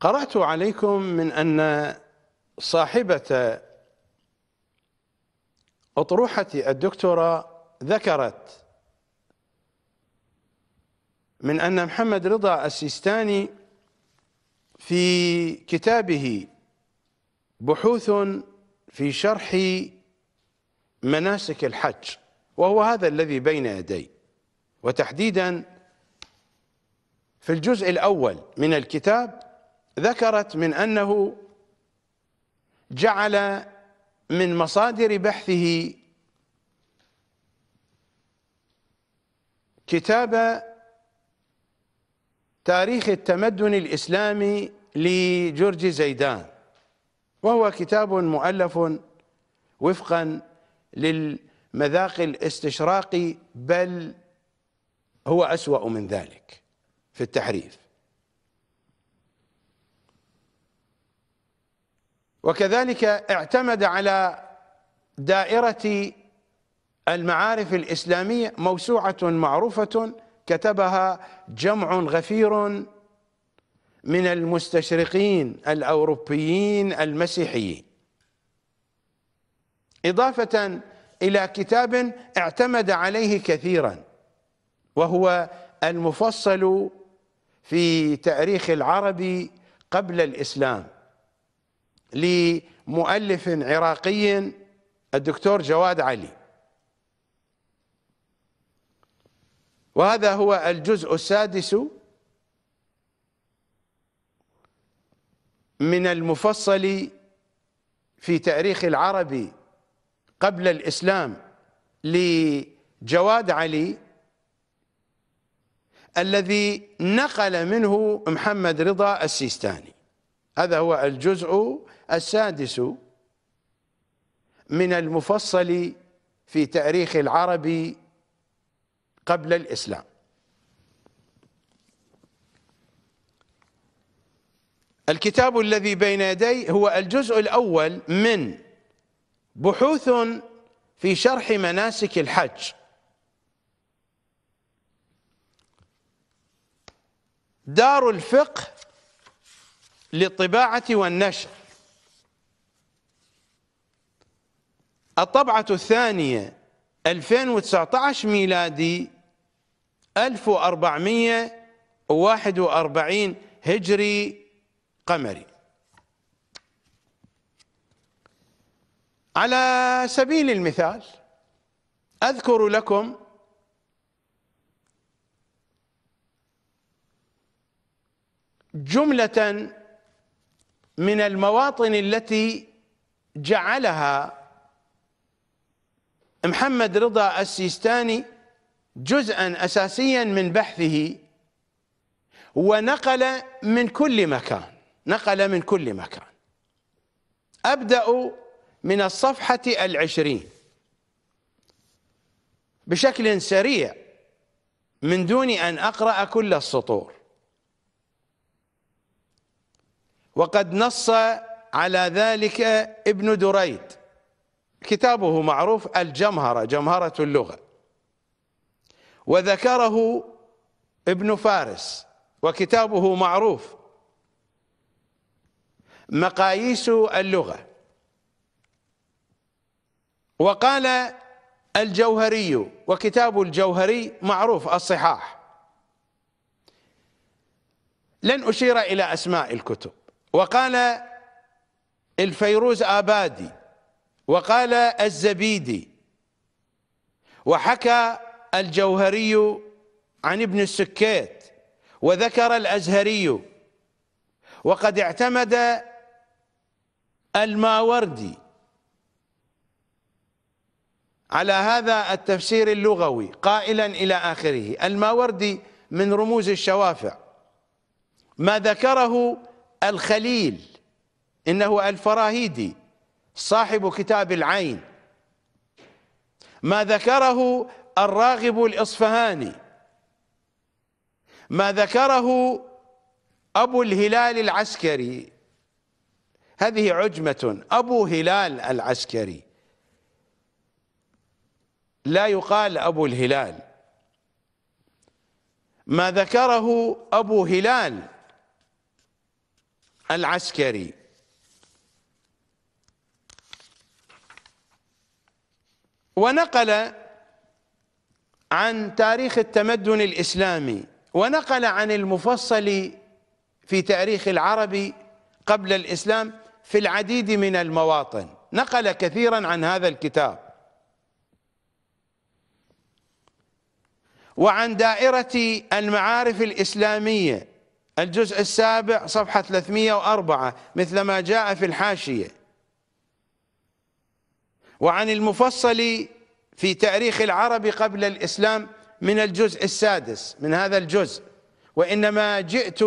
قرأت عليكم من أن صاحبة أطروحة الدكتورة ذكرت من أن محمد رضا السيستاني في كتابه بحوث في شرح مناسك الحج وهو هذا الذي بين يدي وتحديدا في الجزء الأول من الكتاب ذكرت من أنه جعل من مصادر بحثه كتاب تاريخ التمدن الإسلامي لجورج زيدان وهو كتاب مؤلف وفقا للمذاق الاستشراقي بل هو أسوأ من ذلك في التحريف وكذلك اعتمد على دائرة المعارف الإسلامية موسوعة معروفة كتبها جمع غفير من المستشرقين الأوروبيين المسيحيين إضافة إلى كتاب اعتمد عليه كثيرا وهو المفصل في تاريخ العرب قبل الإسلام لمؤلف عراقي الدكتور جواد علي وهذا هو الجزء السادس من المفصل في تاريخ العرب قبل الإسلام لجواد علي الذي نقل منه محمد رضا السيستاني هذا هو الجزء السادس من المفصل في تاريخ العرب قبل الإسلام الكتاب الذي بين يدي هو الجزء الأول من بحوث في شرح مناسك الحج دار الفقه للطباعة والنشر الطبعة الثانية 2019 ميلادي 1441 هجري قمري على سبيل المثال أذكر لكم جملة من المواطن التي جعلها محمد رضا السيستاني جزءا أساسيا من بحثه ونقل من كل مكان نقل من كل مكان أبدأ من الصفحة العشرين بشكل سريع من دون أن أقرأ كل السطور وقد نص على ذلك ابن دريد كتابه معروف الجمهرة جمهرة اللغة وذكره ابن فارس وكتابه معروف مقاييس اللغة وقال الجوهري وكتاب الجوهري معروف الصحاح لن أشير إلى أسماء الكتب وقال الفيروز آبادي وقال الزبيدي وحكى الجوهري عن ابن السكيت وذكر الأزهري وقد اعتمد الماوردي على هذا التفسير اللغوي قائلا إلى آخره الماوردي من رموز الشوافع ما ذكره الخليل إنه الفراهيدي صاحب كتاب العين ما ذكره الراغب الإصفهاني ما ذكره أبو الهلال العسكري هذه عجمة أبو هلال العسكري لا يقال أبو الهلال ما ذكره أبو هلال العسكري ونقل عن تاريخ التمدن الإسلامي ونقل عن المفصل في تاريخ العرب قبل الإسلام في العديد من المواطن نقل كثيرا عن هذا الكتاب وعن دائرة المعارف الإسلامية الجزء السابع صفحة 304 مثل ما جاء في الحاشية وعن المفصل في تاريخ العرب قبل الإسلام من الجزء السادس من هذا الجزء وإنما جئت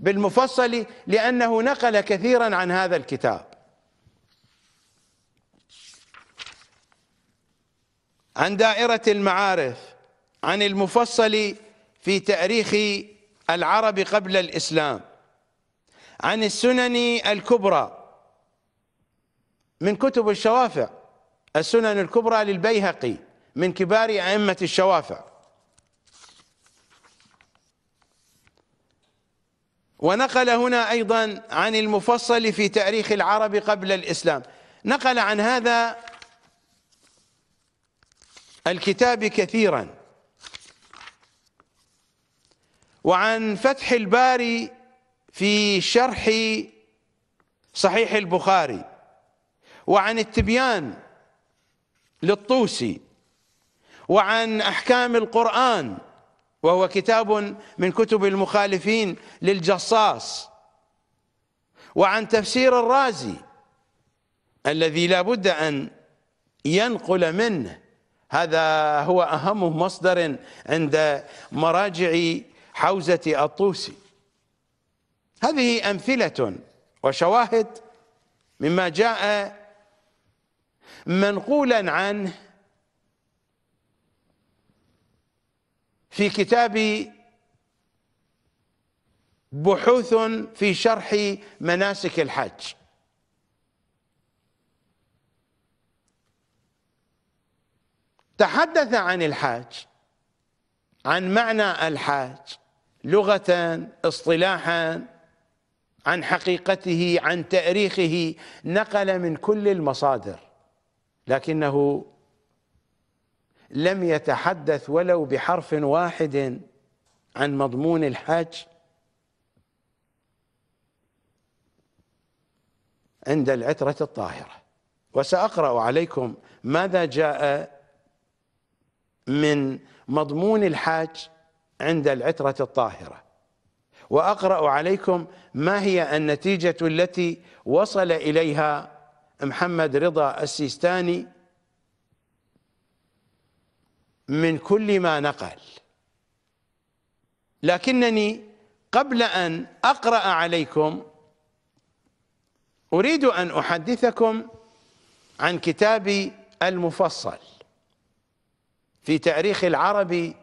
بالمفصل لأنه نقل كثيرا عن هذا الكتاب عن دائرة المعارف عن المفصل في تاريخ العرب قبل الإسلام عن السنن الكبرى من كتب الشوافع السنن الكبرى للبيهقي من كبار أئمة الشوافع ونقل هنا أيضا عن المفصل في تاريخ العرب قبل الإسلام نقل عن هذا الكتاب كثيرا وعن فتح الباري في شرح صحيح البخاري وعن التبيان للطوسي وعن أحكام القرآن وهو كتاب من كتب المخالفين للجصاص وعن تفسير الرازي الذي لا بد أن ينقل منه هذا هو أهم مصدر عند مراجع حوزة الطوسي هذه أمثلة وشواهد مما جاء منقولا عنه في كتاب بحوث في شرح مناسك الحج تحدث عن الحاج عن معنى الحاج لغة اصطلاحا عن حقيقته عن تاريخه نقل من كل المصادر لكنه لم يتحدث ولو بحرف واحد عن مضمون الحج عند العترة الطاهرة وسأقرأ عليكم ماذا جاء من مضمون الحج عند العترة الطاهرة وأقرأ عليكم ما هي النتيجة التي وصل إليها محمد رضا السيستاني من كل ما نقل لكنني قبل أن أقرأ عليكم أريد أن أحدثكم عن كتابي المفصل في تاريخ العرب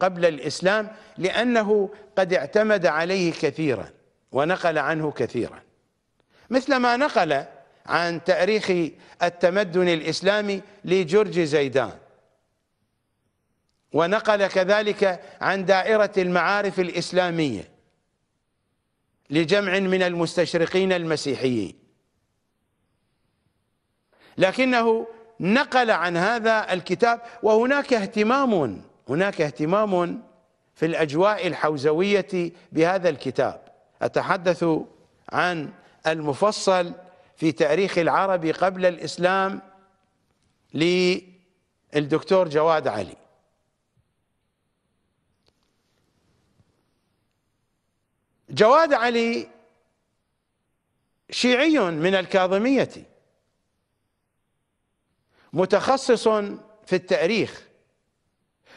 قبل الإسلام لأنه قد اعتمد عليه كثيرا ونقل عنه كثيرا مثل ما نقل عن تاريخ التمدن الإسلامي لجورج زيدان ونقل كذلك عن دائرة المعارف الإسلامية لجمع من المستشرقين المسيحيين لكنه نقل عن هذا الكتاب وهناك اهتمام هناك اهتمام في الأجواء الحوزوية بهذا الكتاب أتحدث عن المفصل في تاريخ العرب قبل الإسلام للدكتور جواد علي جواد علي شيعي من الكاظمية متخصص في التاريخ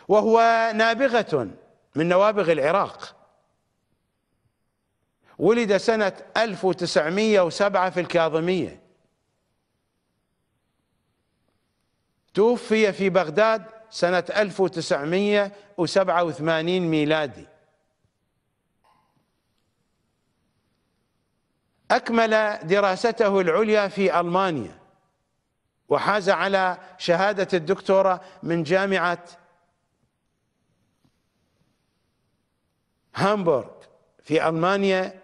وهو نابغة من نوابغ العراق ولد سنة 1907 في الكاظمية توفي في بغداد سنة 1987 ميلادي أكمل دراسته العليا في ألمانيا وحاز على شهادة الدكتوراه من جامعة هامبورغ في ألمانيا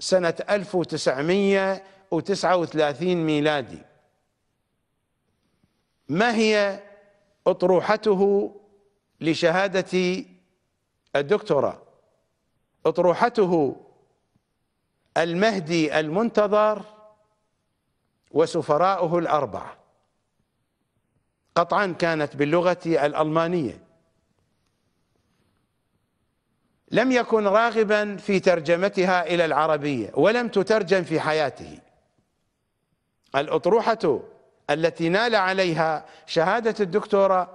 سنة 1939 ميلادي ما هي أطروحته لشهادة الدكتوراه أطروحته المهدي المنتظر وسفراؤه الأربعة قطعا كانت باللغة الألمانية لم يكن راغبا في ترجمتها إلى العربية ولم تترجم في حياته الأطروحة التي نال عليها شهادة الدكتوراه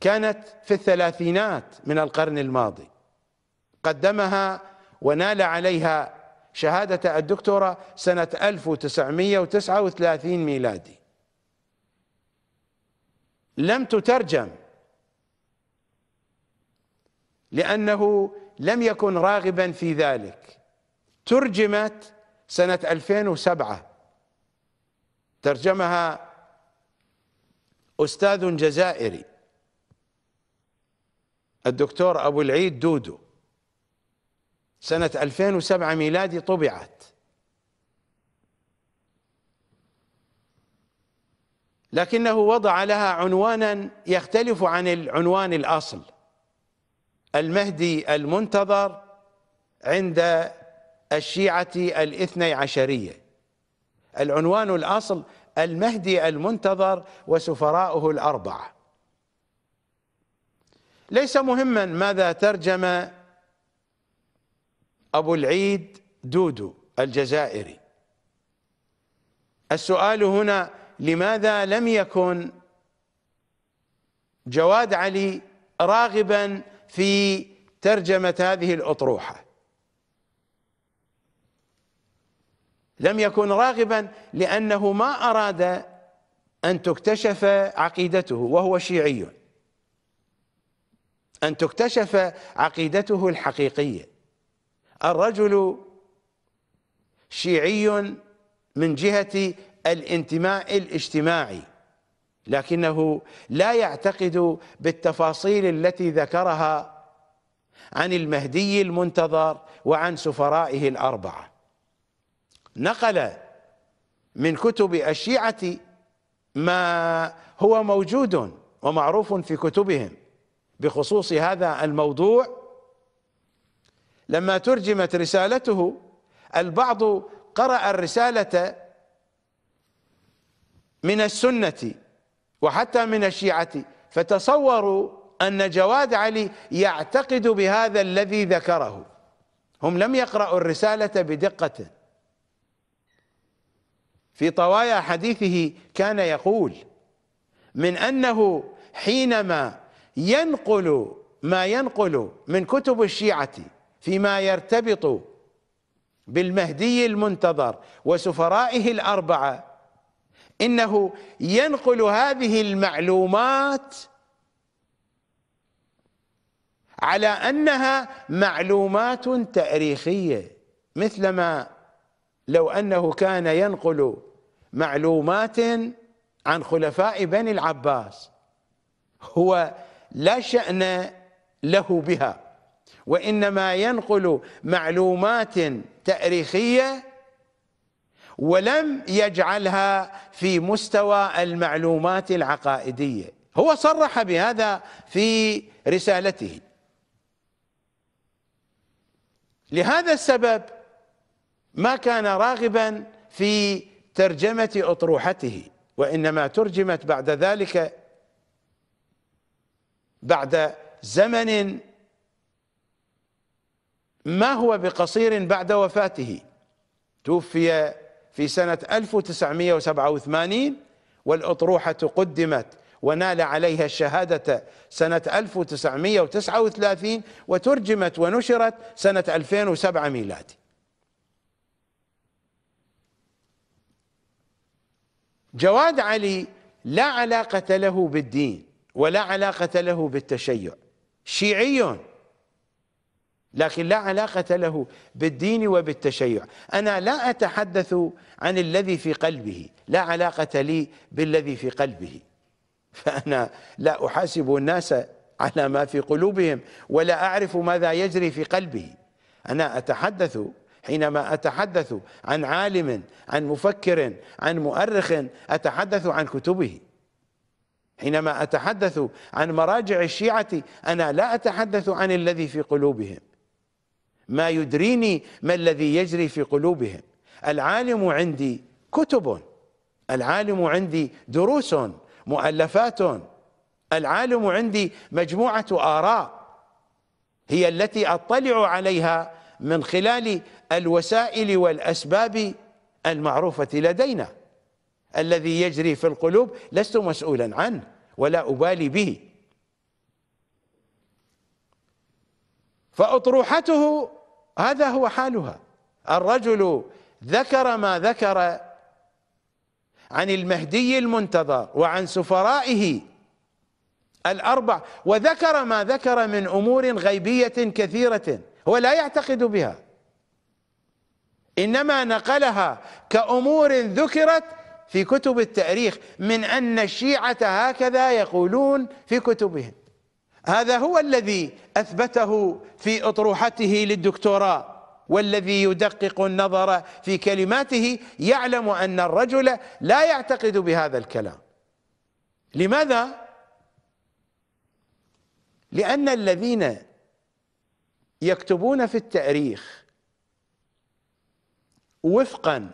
كانت في الثلاثينات من القرن الماضي قدمها ونال عليها شهادة الدكتوراه سنة 1939 ميلادي لم تترجم لأنه لم يكن راغبا في ذلك ترجمت سنة 2007 ترجمها أستاذ جزائري الدكتور أبو العيد دودو سنة 2007 ميلادي طبعت لكنه وضع لها عنوانا يختلف عن العنوان الأصل المهدي المنتظر عند الشيعة الاثني عشرية العنوان الأصل المهدي المنتظر وسفراؤه الأربعة ليس مهما ماذا ترجم أبو العيد دودو الجزائري السؤال هنا لماذا لم يكن جواد علي راغبا في ترجمة هذه الأطروحة لم يكن راغبا لأنه ما أراد أن تكتشف عقيدته وهو شيعي أن تكتشف عقيدته الحقيقية الرجل شيعي من جهة الانتماء الاجتماعي لكنه لا يعتقد بالتفاصيل التي ذكرها عن المهدي المنتظر وعن سفرائه الاربعه نقل من كتب الشيعه ما هو موجود ومعروف في كتبهم بخصوص هذا الموضوع لما ترجمت رسالته البعض قرأ الرسالة من السنة وحتى من الشيعة فتصوروا أن جواد علي يعتقد بهذا الذي ذكره هم لم يقرأوا الرسالة بدقة في طوايا حديثه كان يقول من أنه حينما ينقل ما ينقل من كتب الشيعة فيما يرتبط بالمهدي المنتظر وسفرائه الأربعة انه ينقل هذه المعلومات على انها معلومات تاريخيه مثلما لو انه كان ينقل معلومات عن خلفاء بني العباس هو لا شأن له بها وإنما ينقل معلومات تاريخية ولم يجعلها في مستوى المعلومات العقائديه هو صرح بهذا في رسالته لهذا السبب ما كان راغبا في ترجمه اطروحته وانما ترجمت بعد ذلك بعد زمن ما هو بقصير بعد وفاته توفي في سنة 1987 والأطروحة قدمت ونال عليها الشهادة سنة 1939 وترجمت ونشرت سنة 2007 ميلادي جواد علي لا علاقة له بالدين ولا علاقة له بالتشيع شيعي لكن لا علاقة له بالدين وبالتشيع أنا لا أتحدث عن الذي في قلبه لا علاقة لي بالذي في قلبه فأنا لا أحاسب الناس على ما في قلوبهم ولا أعرف ماذا يجري في قلبه أنا أتحدث حينما أتحدث عن عالم عن مفكر عن مؤرخ أتحدث عن كتبه حينما أتحدث عن مراجع الشيعة أنا لا أتحدث عن الذي في قلوبهم ما يدريني ما الذي يجري في قلوبهم العالم عندي كتب العالم عندي دروس مؤلفات العالم عندي مجموعة آراء هي التي أطلع عليها من خلال الوسائل والأسباب المعروفة لدينا الذي يجري في القلوب لست مسؤولا عنه ولا أبالي به فأطروحته هذا هو حالها الرجل ذكر ما ذكر عن المهدي المنتظر وعن سفرائه الأربع وذكر ما ذكر من أمور غيبية كثيرة هو لا يعتقد بها إنما نقلها كأمور ذكرت في كتب التاريخ من أن الشيعة هكذا يقولون في كتبهم هذا هو الذي أثبته في أطروحته للدكتوراه والذي يدقق النظر في كلماته يعلم أن الرجل لا يعتقد بهذا الكلام لماذا؟ لأن الذين يكتبون في التاريخ وفقا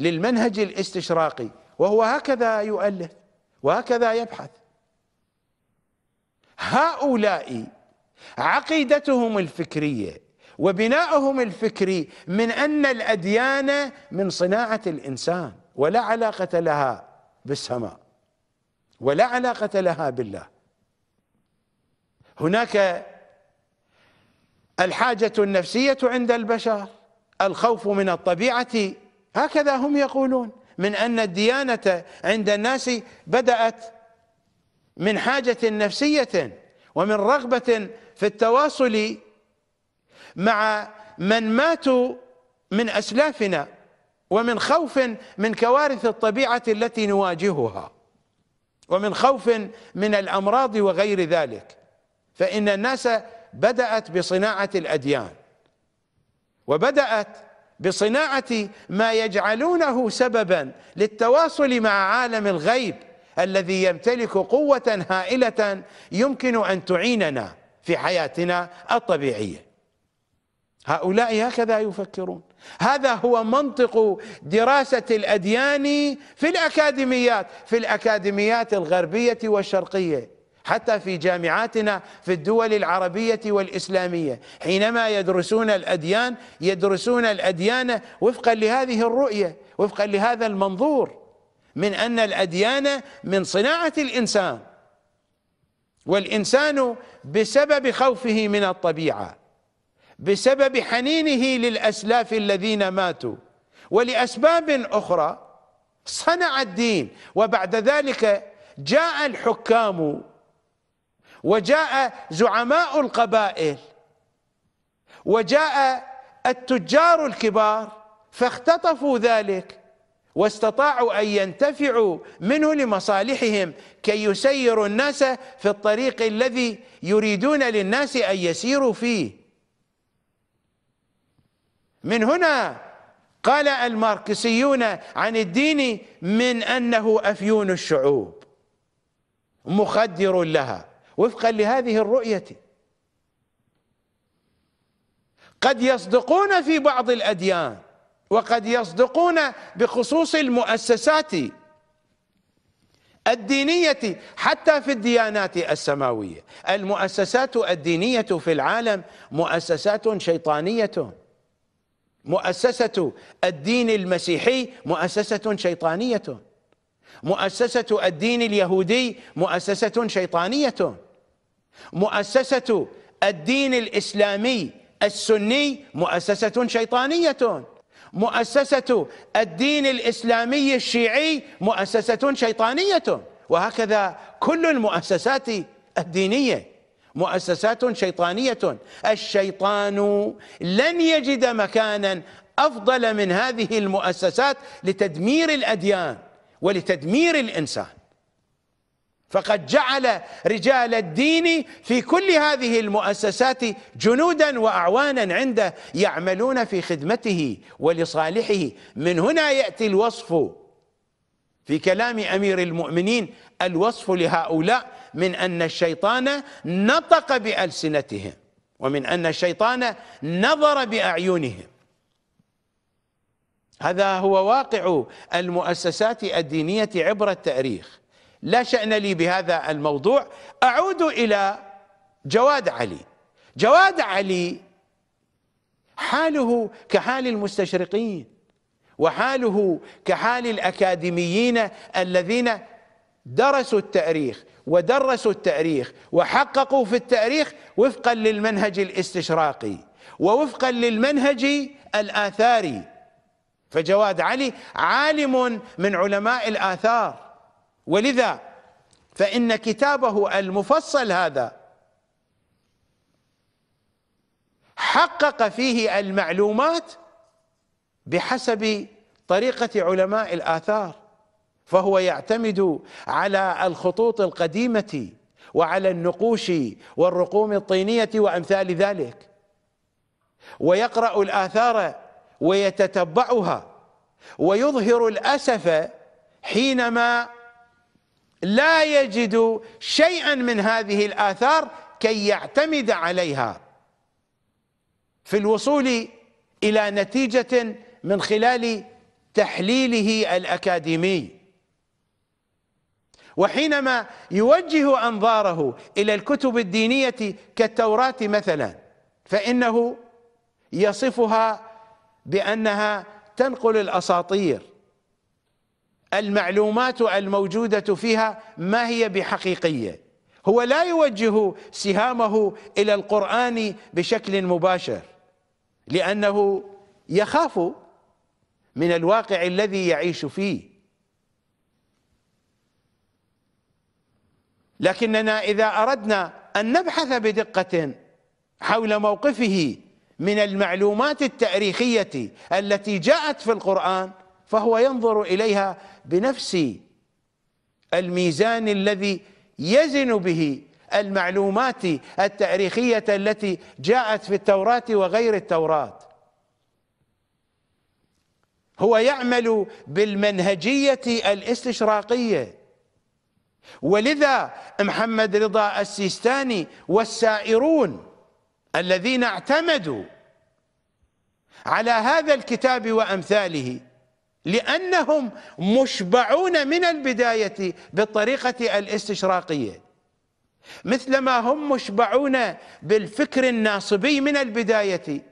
للمنهج الاستشراقي وهو هكذا يؤلف وهكذا يبحث هؤلاء عقيدتهم الفكريه وبناؤهم الفكري من ان الاديان من صناعه الانسان ولا علاقه لها بالسماء ولا علاقه لها بالله هناك الحاجه النفسيه عند البشر الخوف من الطبيعه هكذا هم يقولون من ان الديانه عند الناس بدات من حاجة نفسية ومن رغبة في التواصل مع من ماتوا من أسلافنا ومن خوف من كوارث الطبيعة التي نواجهها ومن خوف من الأمراض وغير ذلك فإن الناس بدأت بصناعة الأديان وبدأت بصناعة ما يجعلونه سببا للتواصل مع عالم الغيب الذي يمتلك قوة هائلة يمكن أن تعيننا في حياتنا الطبيعية هؤلاء هكذا يفكرون هذا هو منطق دراسة الأديان في الأكاديميات في الأكاديميات الغربية والشرقية حتى في جامعاتنا في الدول العربية والإسلامية حينما يدرسون الأديان يدرسون الأديان وفقا لهذه الرؤية وفقا لهذا المنظور من أن الأديان من صناعة الإنسان والإنسان بسبب خوفه من الطبيعة بسبب حنينه للأسلاف الذين ماتوا ولأسباب أخرى صنع الدين وبعد ذلك جاء الحكام وجاء زعماء القبائل وجاء التجار الكبار فاختطفوا ذلك واستطاعوا أن ينتفعوا منه لمصالحهم كي يسيروا الناس في الطريق الذي يريدون للناس أن يسيروا فيه من هنا قال الماركسيون عن الدين من أنه أفيون الشعوب مخدر لها وفقا لهذه الرؤية قد يصدقون في بعض الأديان وقد يصدقون بخصوص المؤسسات الدينية حتى في الديانات السماوية المؤسسات الدينية في العالم مؤسسات شيطانية مؤسسة الدين المسيحي مؤسسة شيطانية مؤسسة الدين اليهودي مؤسسة شيطانية مؤسسة الدين الإسلامي السني مؤسسة شيطانية مؤسسة الدين الإسلامي الشيعي مؤسسة شيطانية وهكذا كل المؤسسات الدينية مؤسسات شيطانية الشيطان لن يجد مكانا أفضل من هذه المؤسسات لتدمير الأديان ولتدمير الإنسان فقد جعل رجال الدين في كل هذه المؤسسات جنودا واعوانا عنده يعملون في خدمته ولصالحه من هنا ياتي الوصف في كلام امير المؤمنين الوصف لهؤلاء من ان الشيطان نطق بالسنتهم ومن ان الشيطان نظر باعينهم هذا هو واقع المؤسسات الدينيه عبر التاريخ لا شأن لي بهذا الموضوع أعود إلى جواد علي جواد علي حاله كحال المستشرقين وحاله كحال الأكاديميين الذين درسوا التاريخ ودرسوا التاريخ وحققوا في التاريخ وفقا للمنهج الاستشراقي ووفقا للمنهج الآثاري فجواد علي عالم من علماء الآثار ولذا فإن كتابه المفصل هذا حقق فيه المعلومات بحسب طريقة علماء الآثار فهو يعتمد على الخطوط القديمة وعلى النقوش والرقوم الطينية وأمثال ذلك ويقرأ الآثار ويتتبعها ويظهر الأسف حينما لا يجد شيئا من هذه الآثار كي يعتمد عليها في الوصول إلى نتيجة من خلال تحليله الأكاديمي وحينما يوجه أنظاره إلى الكتب الدينية كالتوراة مثلا فإنه يصفها بأنها تنقل الأساطير المعلومات الموجودة فيها ما هي بحقيقية هو لا يوجه سهامه إلى القرآن بشكل مباشر لأنه يخاف من الواقع الذي يعيش فيه لكننا إذا أردنا أن نبحث بدقة حول موقفه من المعلومات التاريخية التي جاءت في القرآن فهو ينظر إليها بنفس الميزان الذي يزن به المعلومات التاريخية التي جاءت في التوراة وغير التوراة هو يعمل بالمنهجية الاستشراقية ولذا محمد رضا السيستاني والسائرون الذين اعتمدوا على هذا الكتاب وأمثاله لأنهم مشبعون من البداية بالطريقة الاستشراقية مثلما هم مشبعون بالفكر الناصبي من البداية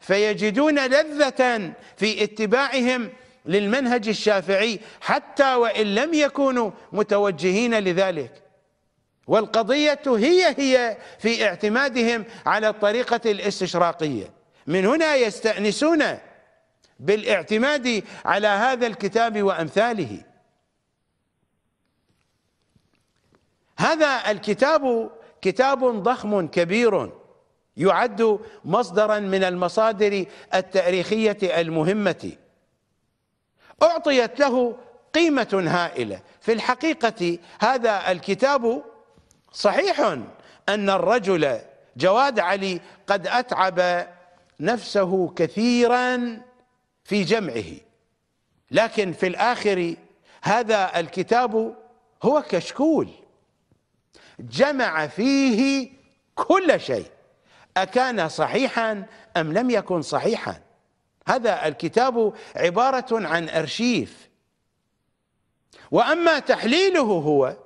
فيجدون لذة في اتباعهم للمنهج الشافعي حتى وإن لم يكونوا متوجهين لذلك والقضية هي هي في اعتمادهم على الطريقة الاستشراقية من هنا يستأنسون بالاعتماد على هذا الكتاب وامثاله هذا الكتاب كتاب ضخم كبير يعد مصدرا من المصادر التاريخيه المهمه اعطيت له قيمه هائله في الحقيقه هذا الكتاب صحيح ان الرجل جواد علي قد اتعب نفسه كثيرا في جمعه لكن في الآخر هذا الكتاب هو كشكول جمع فيه كل شيء أكان صحيحا أم لم يكن صحيحا هذا الكتاب عبارة عن أرشيف وأما تحليله هو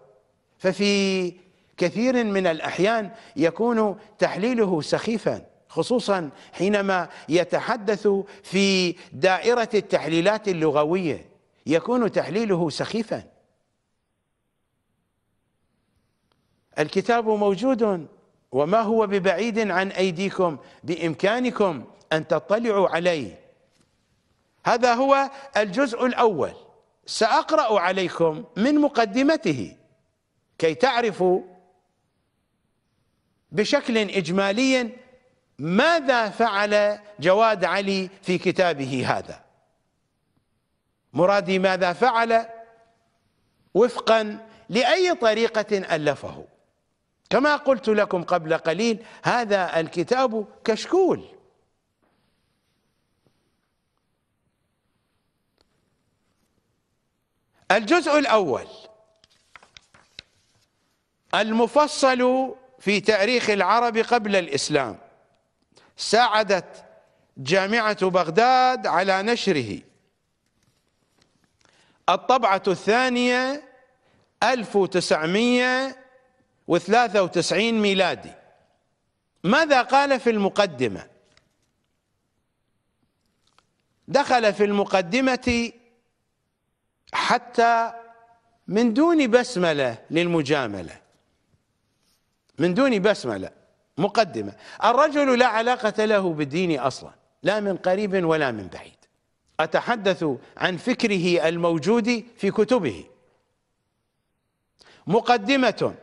ففي كثير من الأحيان يكون تحليله سخيفاً خصوصا حينما يتحدث في دائرة التحليلات اللغوية يكون تحليله سخيفا الكتاب موجود وما هو ببعيد عن أيديكم بإمكانكم أن تطلعوا عليه هذا هو الجزء الأول سأقرأ عليكم من مقدمته كي تعرفوا بشكل إجمالي ماذا فعل جواد علي في كتابه هذا مرادي ماذا فعل وفقا لأي طريقة ألفه كما قلت لكم قبل قليل هذا الكتاب كشكول الجزء الأول المفصل في تاريخ العرب قبل الإسلام ساعدت جامعة بغداد على نشره الطبعة الثانية 1993 ميلادي ماذا قال في المقدمة دخل في المقدمة حتى من دون بسملة للمجاملة من دون بسملة مقدمة الرجل لا علاقة له بالدين أصلا لا من قريب ولا من بعيد أتحدث عن فكره الموجود في كتبه مقدمة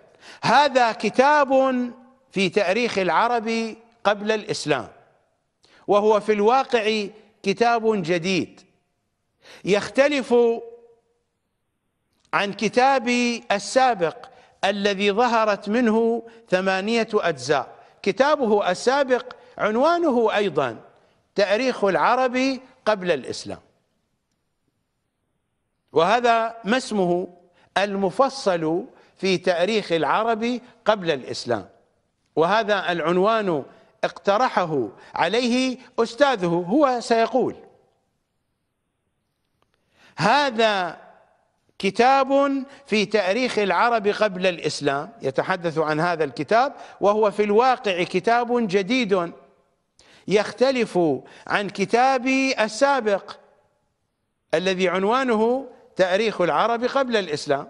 هذا كتاب في تاريخ العرب قبل الإسلام وهو في الواقع كتاب جديد يختلف عن كتابي السابق الذي ظهرت منه ثمانية أجزاء كتابه السابق عنوانه ايضا تاريخ العرب قبل الاسلام وهذا ما اسمه المفصل في تاريخ العرب قبل الاسلام وهذا العنوان اقترحه عليه استاذه هو سيقول هذا كتاب في تاريخ العرب قبل الاسلام يتحدث عن هذا الكتاب وهو في الواقع كتاب جديد يختلف عن كتابي السابق الذي عنوانه تاريخ العرب قبل الاسلام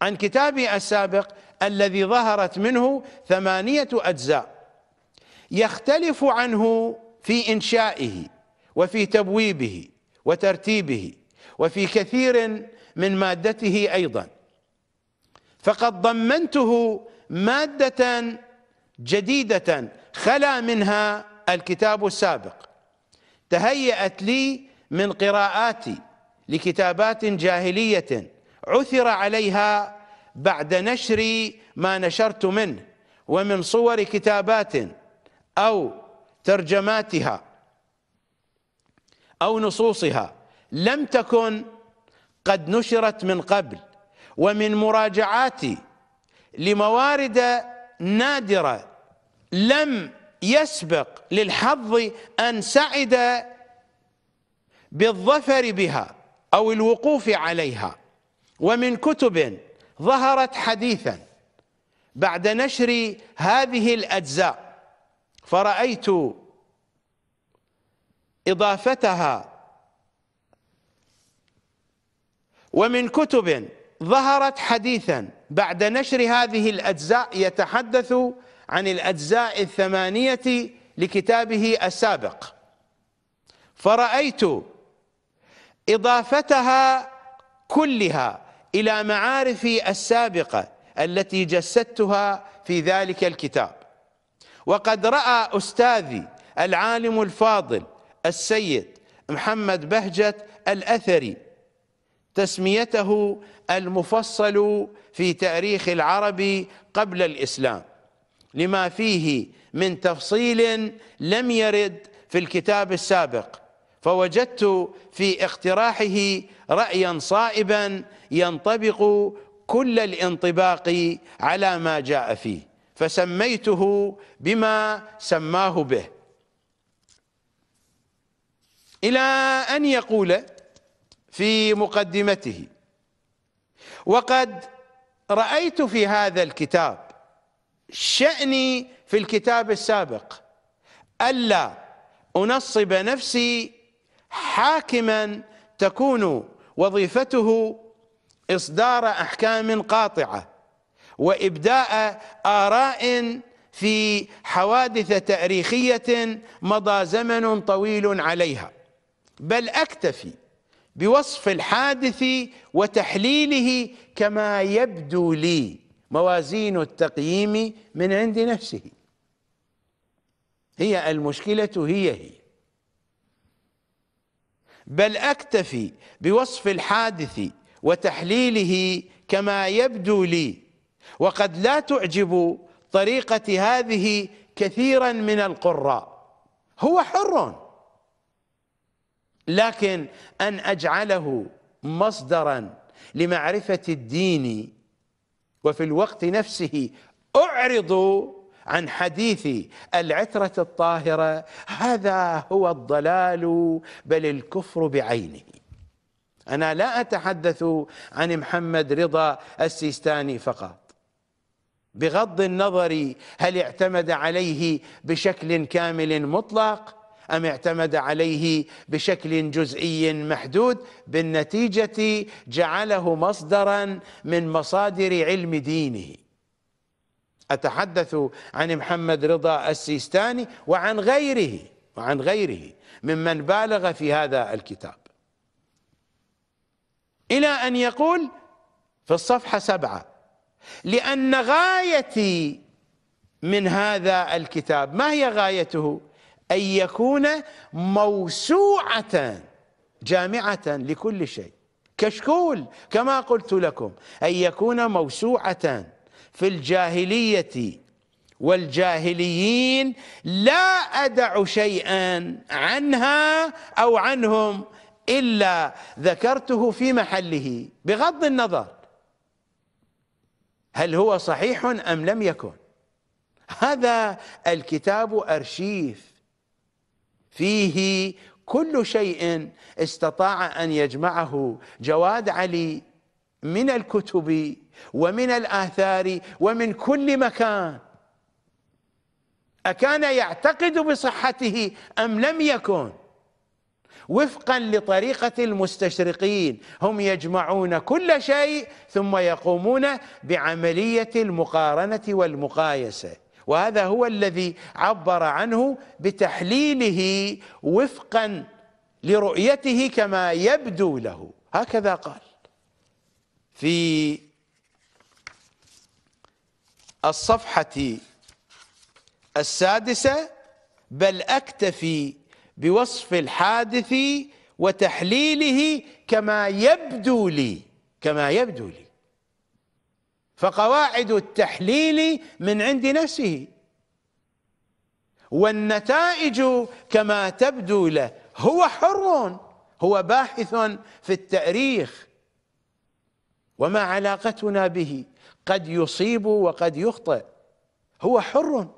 عن كتابي السابق الذي ظهرت منه ثمانيه اجزاء يختلف عنه في انشائه وفي تبويبه وترتيبه وفي كثير من مادته ايضا فقد ضمنته ماده جديده خلا منها الكتاب السابق تهيأت لي من قراءاتي لكتابات جاهليه عثر عليها بعد نشر ما نشرت منه ومن صور كتابات او ترجماتها او نصوصها لم تكن قد نشرت من قبل ومن مراجعاتي لموارد نادرة لم يسبق للحظ أن سعد بالظفر بها أو الوقوف عليها ومن كتب ظهرت حديثا بعد نشر هذه الأجزاء فرأيت إضافتها ومن كتب ظهرت حديثا بعد نشر هذه الأجزاء يتحدث عن الأجزاء الثمانية لكتابه السابق فرأيت إضافتها كلها إلى معارفي السابقة التي جسدتها في ذلك الكتاب وقد رأى أستاذي العالم الفاضل السيد محمد بهجت الأثري تسميته المفصل في تاريخ العرب قبل الإسلام لما فيه من تفصيل لم يرد في الكتاب السابق فوجدت في اقتراحه رأيا صائبا ينطبق كل الانطباق على ما جاء فيه فسميته بما سماه به إلى أن يقول في مقدمته وقد رأيت في هذا الكتاب شأني في الكتاب السابق ألا أنصب نفسي حاكما تكون وظيفته إصدار أحكام قاطعة وإبداء آراء في حوادث تاريخية مضى زمن طويل عليها بل أكتفي بوصف الحادث وتحليله كما يبدو لي موازين التقييم من عند نفسه هي المشكلة هي هي بل أكتفي بوصف الحادث وتحليله كما يبدو لي وقد لا تعجب طريقة هذه كثيرا من القراء هو حر لكن أن أجعله مصدرا لمعرفة الدين وفي الوقت نفسه أعرض عن حديث العترة الطاهرة هذا هو الضلال بل الكفر بعينه أنا لا أتحدث عن محمد رضا السيستاني فقط بغض النظر هل اعتمد عليه بشكل كامل مطلق أم اعتمد عليه بشكل جزئي محدود بالنتيجة جعله مصدرا من مصادر علم دينه أتحدث عن محمد رضا السيستاني وعن غيره وعن غيره ممن بالغ في هذا الكتاب إلى أن يقول في الصفحة سبعة لأن غايتي من هذا الكتاب ما هي غايته؟ أن يكون موسوعة جامعة لكل شيء كشكول كما قلت لكم أن يكون موسوعة في الجاهلية والجاهليين لا أدع شيئا عنها أو عنهم إلا ذكرته في محله بغض النظر هل هو صحيح أم لم يكن هذا الكتاب أرشيف فيه كل شيء استطاع ان يجمعه جواد علي من الكتب ومن الاثار ومن كل مكان اكان يعتقد بصحته ام لم يكن وفقا لطريقه المستشرقين هم يجمعون كل شيء ثم يقومون بعمليه المقارنه والمقايسه وهذا هو الذي عبر عنه بتحليله وفقا لرؤيته كما يبدو له هكذا قال في الصفحة السادسة بل أكتفي بوصف الحادث وتحليله كما يبدو لي كما يبدو لي فقواعد التحليل من عند نفسه والنتائج كما تبدو له هو حر هو باحث في التاريخ وما علاقتنا به قد يصيب وقد يخطئ هو حر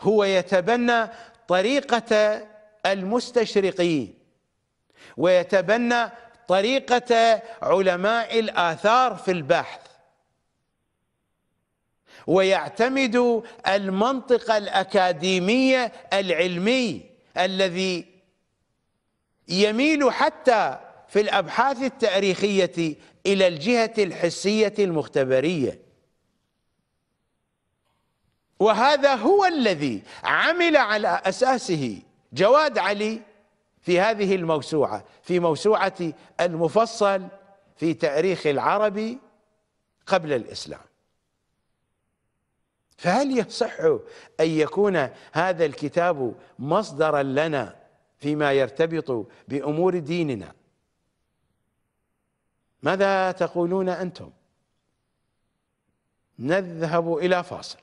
هو يتبنى طريقة المستشرقين ويتبنى طريقة علماء الآثار في البحث ويعتمد المنطق الأكاديمي العلمي الذي يميل حتى في الأبحاث التاريخية إلى الجهة الحسية المختبرية وهذا هو الذي عمل على أساسه جواد علي في هذه الموسوعة في موسوعة المفصل في تاريخ العرب قبل الإسلام فهل يصح أن يكون هذا الكتاب مصدرا لنا فيما يرتبط بأمور ديننا ماذا تقولون أنتم نذهب إلى فاصل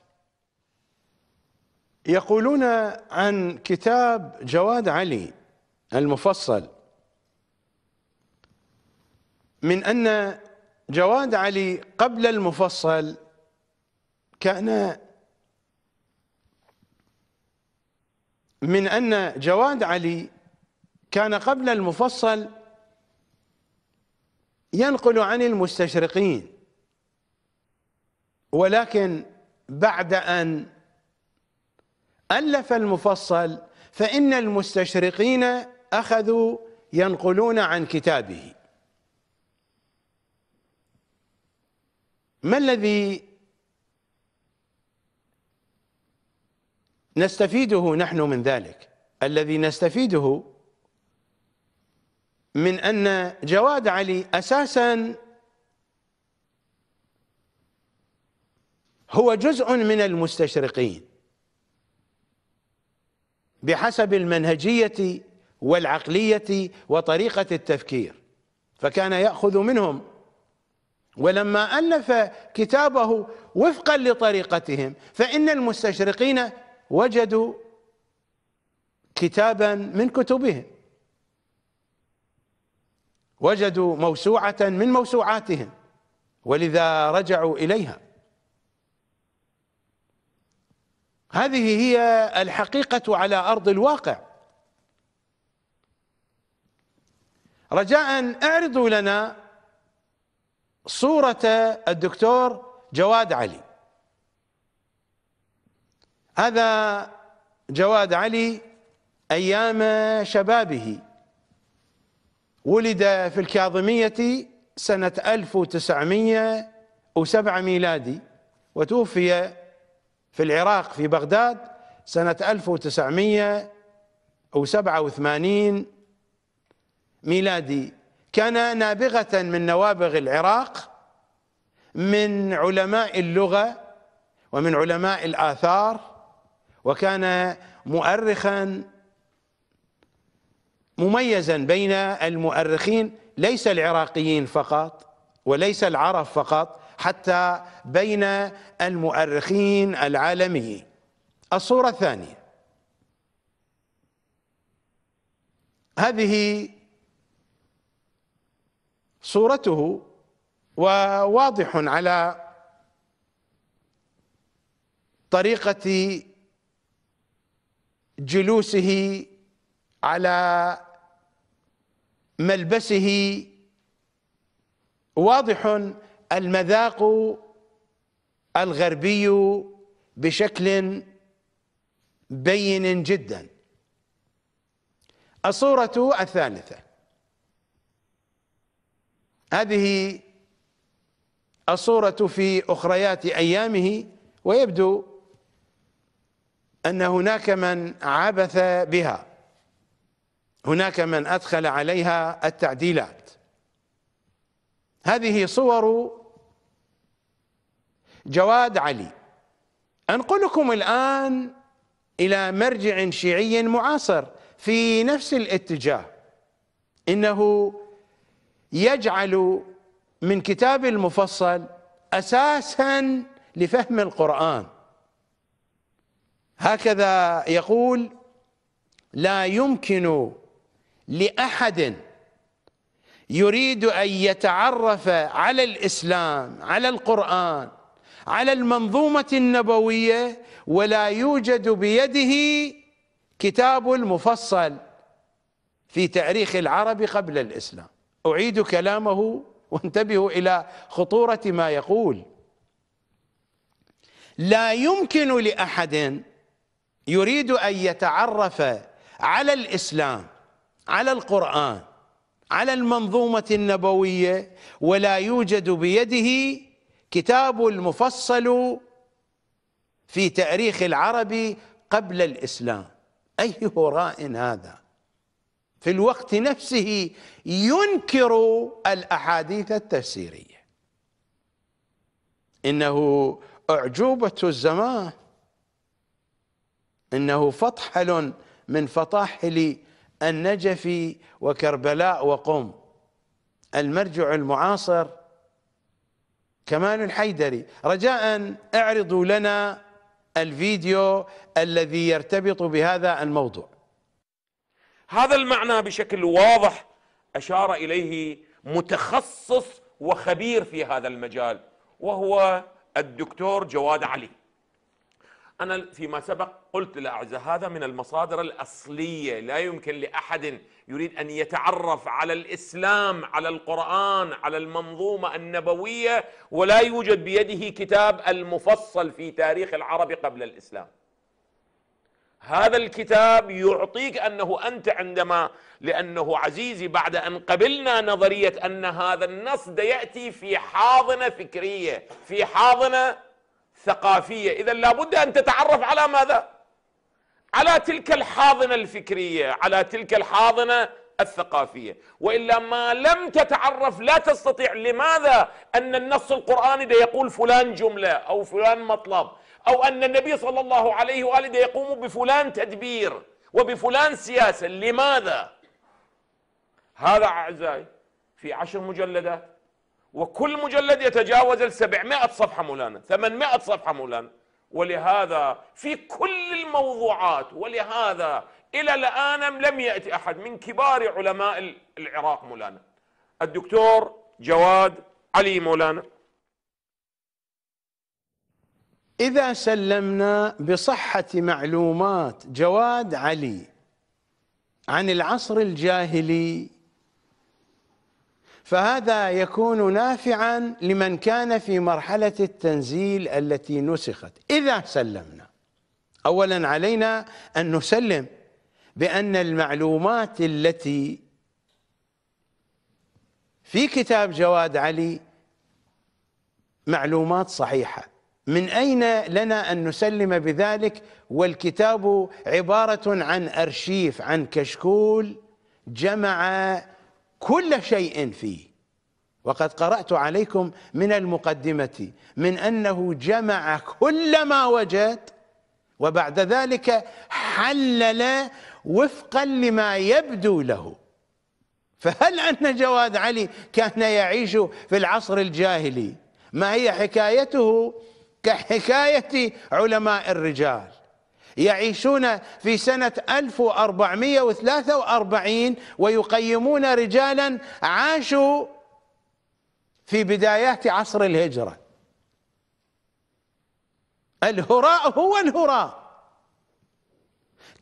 يقولون عن كتاب جواد علي المفصل من أن جواد علي قبل المفصل كان من أن جواد علي كان قبل المفصل ينقل عن المستشرقين ولكن بعد أن ألف المفصل فإن المستشرقين أخذوا ينقلون عن كتابه ما الذي نستفيده نحن من ذلك الذي نستفيده من أن جواد علي أساسا هو جزء من المستشرقين بحسب المنهجية والعقلية وطريقة التفكير فكان يأخذ منهم ولما ألف كتابه وفقا لطريقتهم فإن المستشرقين وجدوا كتابا من كتبهم وجدوا موسوعة من موسوعاتهم ولذا رجعوا إليها هذه هي الحقيقة على أرض الواقع رجاء اعرضوا لنا صورة الدكتور جواد علي هذا جواد علي أيام شبابه ولد في الكاظمية سنة 1907 ميلادي وتوفي في العراق في بغداد سنة 1987 ميلادي كان نابغة من نوابغ العراق من علماء اللغة ومن علماء الآثار وكان مؤرخا مميزا بين المؤرخين ليس العراقيين فقط وليس العرب فقط حتى بين المؤرخين العالميين الصورة الثانية هذه صورته وواضح على طريقة جلوسه على ملبسه واضح المذاق الغربي بشكل بين جدا الصورة الثالثة هذه الصورة في أخريات أيامه ويبدو أن هناك من عبث بها هناك من أدخل عليها التعديلات هذه صور جواد علي أنقلكم الآن إلى مرجع شيعي معاصر في نفس الاتجاه إنه يجعل من كتاب المفصل أساسا لفهم القرآن هكذا يقول لا يمكن لأحد يريد أن يتعرف على الإسلام على القرآن على المنظومة النبوية ولا يوجد بيده كتاب مفصل في تاريخ العرب قبل الإسلام أعيد كلامه وانتبهوا إلى خطورة ما يقول لا يمكن لأحد يريد أن يتعرف على الإسلام على القرآن على المنظومة النبوية ولا يوجد بيده كتاب المفصل في تاريخ العرب قبل الإسلام أي هراء هذا في الوقت نفسه ينكر الأحاديث التفسيرية إنه أعجوبة الزمان إنه فطحل من فطاحل النجف وكربلاء وقم المرجع المعاصر كمال الحيدري رجاء اعرضوا لنا الفيديو الذي يرتبط بهذا الموضوع هذا المعنى بشكل واضح أشار إليه متخصص وخبير في هذا المجال وهو الدكتور جواد علي أنا فيما سبق قلت لأعزة هذا من المصادر الأصلية لا يمكن لأحد يريد أن يتعرف على الإسلام على القرآن على المنظومة النبوية ولا يوجد بيده كتاب المفصل في تاريخ العرب قبل الإسلام هذا الكتاب يعطيك أنه أنت عندما لأنه عزيزي بعد أن قبلنا نظرية أن هذا النص يأتي في حاضنة فكرية في حاضنة ثقافية إذا لابد أن تتعرف على ماذا على تلك الحاضنة الفكرية على تلك الحاضنة الثقافية وإلا ما لم تتعرف لا تستطيع لماذا أن النص القرآني ده يقول فلان جملة أو فلان مطلب أو أن النبي صلى الله عليه وآله ده يقوم بفلان تدبير وبفلان سياسة لماذا هذا أعزائي في عشر مجلدات وكل مجلد يتجاوز ال 700 صفحه مولانا 800 صفحه مولانا ولهذا في كل الموضوعات ولهذا الى الان لم ياتي احد من كبار علماء العراق مولانا الدكتور جواد علي مولانا اذا سلمنا بصحه معلومات جواد علي عن العصر الجاهلي فهذا يكون نافعا لمن كان في مرحلة التنزيل التي نسخت إذا سلمنا أولا علينا أن نسلم بأن المعلومات التي في كتاب جواد علي معلومات صحيحة من أين لنا أن نسلم بذلك والكتاب عبارة عن أرشيف عن كشكول جمع كل شيء فيه وقد قرأت عليكم من المقدمة من أنه جمع كل ما وجد وبعد ذلك حلل وفقا لما يبدو له فهل أن جواد علي كان يعيش في العصر الجاهلي ما هي حكايته كحكاية علماء الرجال يعيشون في سنة 1443 ويقيمون رجالا عاشوا في بدايات عصر الهجرة الهراء هو الهراء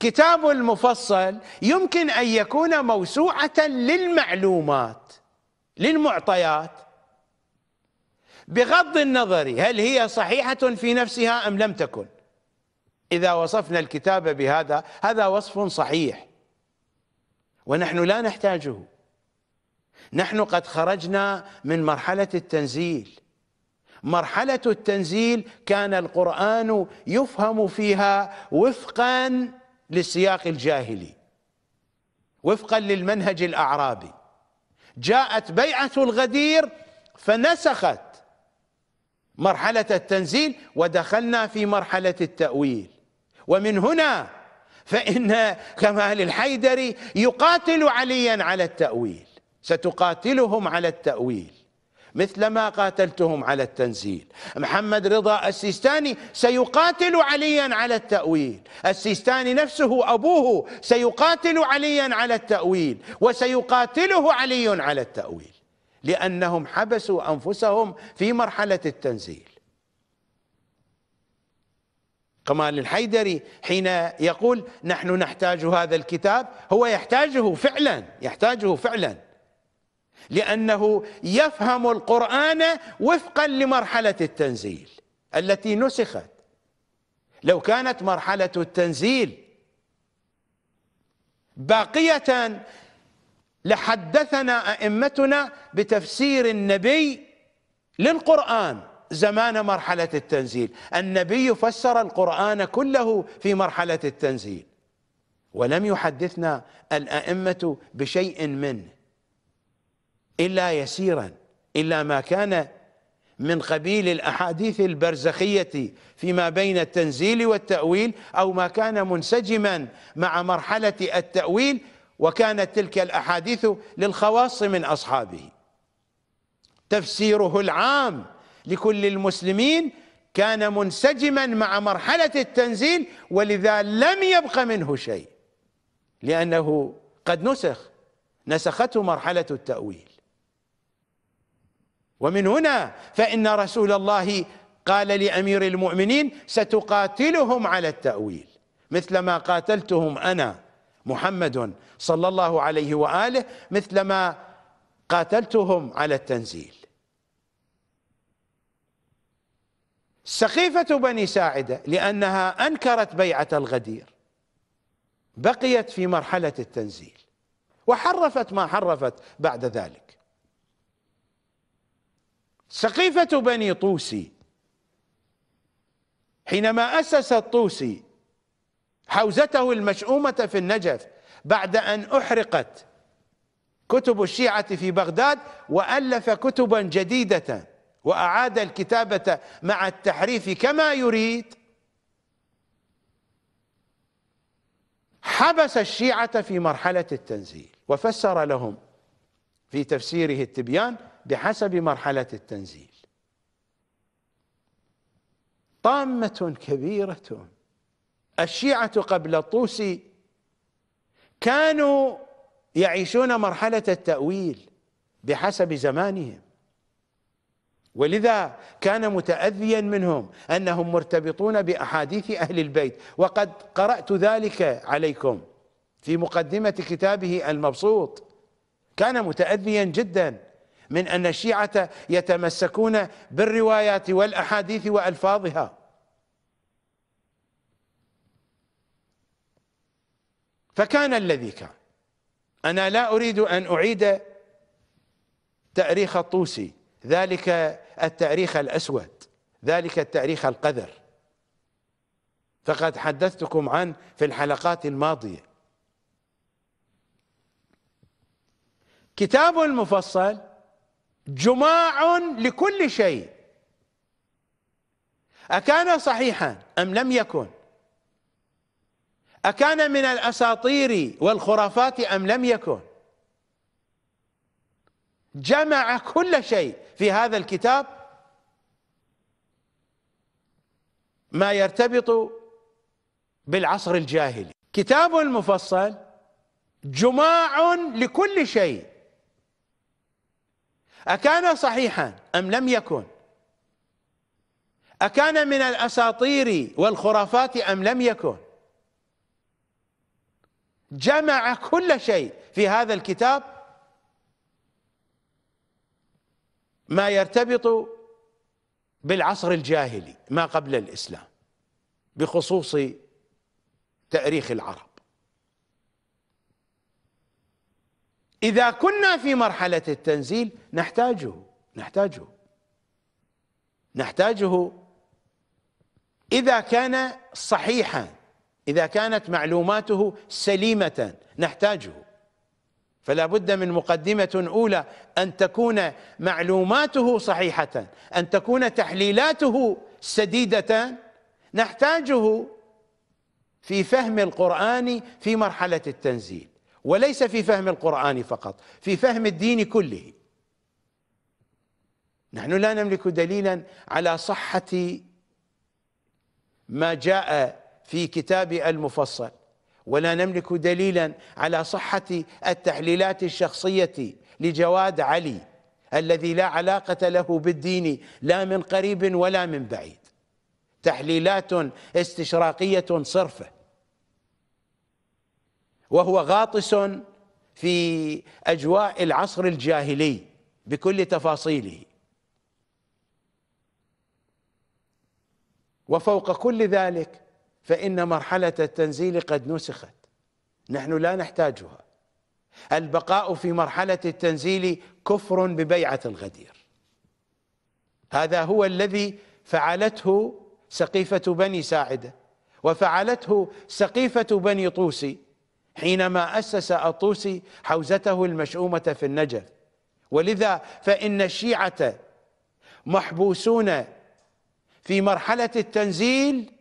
كتاب المفصل يمكن أن يكون موسوعة للمعلومات للمعطيات بغض النظر هل هي صحيحة في نفسها أم لم تكن إذا وصفنا الكتاب بهذا هذا وصف صحيح ونحن لا نحتاجه نحن قد خرجنا من مرحلة التنزيل مرحلة التنزيل كان القرآن يفهم فيها وفقا للسياق الجاهلي وفقا للمنهج الأعرابي جاءت بيعة الغدير فنسخت مرحلة التنزيل ودخلنا في مرحلة التأويل ومن هنا فإن كمال الحيدري يقاتل عليا على التأويل ستقاتلهم على التأويل مثلما قاتلتهم على التنزيل محمد رضا السيستاني سيقاتل عليا على التأويل السيستاني نفسه أبوه سيقاتل عليا على التأويل وسيقاتله علي على التأويل لأنهم حبسوا أنفسهم في مرحلة التنزيل كمال الحيدري حين يقول نحن نحتاج هذا الكتاب هو يحتاجه فعلا يحتاجه فعلا لأنه يفهم القرآن وفقا لمرحلة التنزيل التي نسخت لو كانت مرحلة التنزيل باقية لحدثنا أئمتنا بتفسير النبي للقرآن زمان مرحلة التنزيل النبي فسر القرآن كله في مرحلة التنزيل ولم يحدثنا الأئمة بشيء منه إلا يسيرا إلا ما كان من قبيل الأحاديث البرزخية فيما بين التنزيل والتأويل أو ما كان منسجما مع مرحلة التأويل وكانت تلك الأحاديث للخواص من أصحابه تفسيره العام لكل المسلمين كان منسجما مع مرحلة التنزيل ولذا لم يبق منه شيء لأنه قد نسخ نسخته مرحلة التأويل ومن هنا فإن رسول الله قال لأمير المؤمنين ستقاتلهم على التأويل مثلما قاتلتهم أنا محمد صلى الله عليه وآله مثلما قاتلتهم على التنزيل سقيفة بني ساعدة لأنها أنكرت بيعة الغدير بقيت في مرحلة التنزيل وحرفت ما حرفت بعد ذلك سقيفة بني طوسي حينما أسس الطوسي حوزته المشؤومة في النجف بعد أن أحرقت كتب الشيعة في بغداد وألف كتبا جديدة واعاد الكتابه مع التحريف كما يريد حبس الشيعه في مرحله التنزيل وفسر لهم في تفسيره التبيان بحسب مرحله التنزيل طامه كبيره الشيعه قبل الطوسي كانوا يعيشون مرحله التاويل بحسب زمانهم ولذا كان متأذيا منهم أنهم مرتبطون بأحاديث أهل البيت وقد قرأت ذلك عليكم في مقدمة كتابه المبسوط كان متأذيا جدا من أن الشيعة يتمسكون بالروايات والأحاديث وألفاظها فكان الذي كان أنا لا أريد أن أعيد تأريخ الطوسي ذلك التاريخ الاسود ذلك التاريخ القذر فقد حدثتكم عن في الحلقات الماضيه كتاب مفصل جماع لكل شيء أكان صحيحا أم لم يكن أكان من الأساطير والخرافات أم لم يكن جمع كل شيء في هذا الكتاب ما يرتبط بالعصر الجاهلي كتاب المفصل جماع لكل شيء أكان صحيحا أم لم يكن أكان من الأساطير والخرافات أم لم يكن جمع كل شيء في هذا الكتاب ما يرتبط بالعصر الجاهلي ما قبل الإسلام بخصوص تأريخ العرب إذا كنا في مرحلة التنزيل نحتاجه نحتاجه نحتاجه إذا كان صحيحا إذا كانت معلوماته سليمة نحتاجه فلا بد من مقدمة أولى أن تكون معلوماته صحيحة أن تكون تحليلاته سديدة نحتاجه في فهم القرآن في مرحلة التنزيل وليس في فهم القرآن فقط في فهم الدين كله نحن لا نملك دليلا على صحة ما جاء في كتاب المفصل ولا نملك دليلا على صحة التحليلات الشخصية لجواد علي الذي لا علاقة له بالدين لا من قريب ولا من بعيد تحليلات استشراقية صرفة وهو غاطس في أجواء العصر الجاهلي بكل تفاصيله وفوق كل ذلك فإن مرحلة التنزيل قد نسخت نحن لا نحتاجها البقاء في مرحلة التنزيل كفر ببيعة الغدير هذا هو الذي فعلته سقيفة بني ساعدة وفعلته سقيفة بني طوسي حينما أسس الطوسي حوزته المشؤومة في النجف ولذا فإن الشيعة محبوسون في مرحلة التنزيل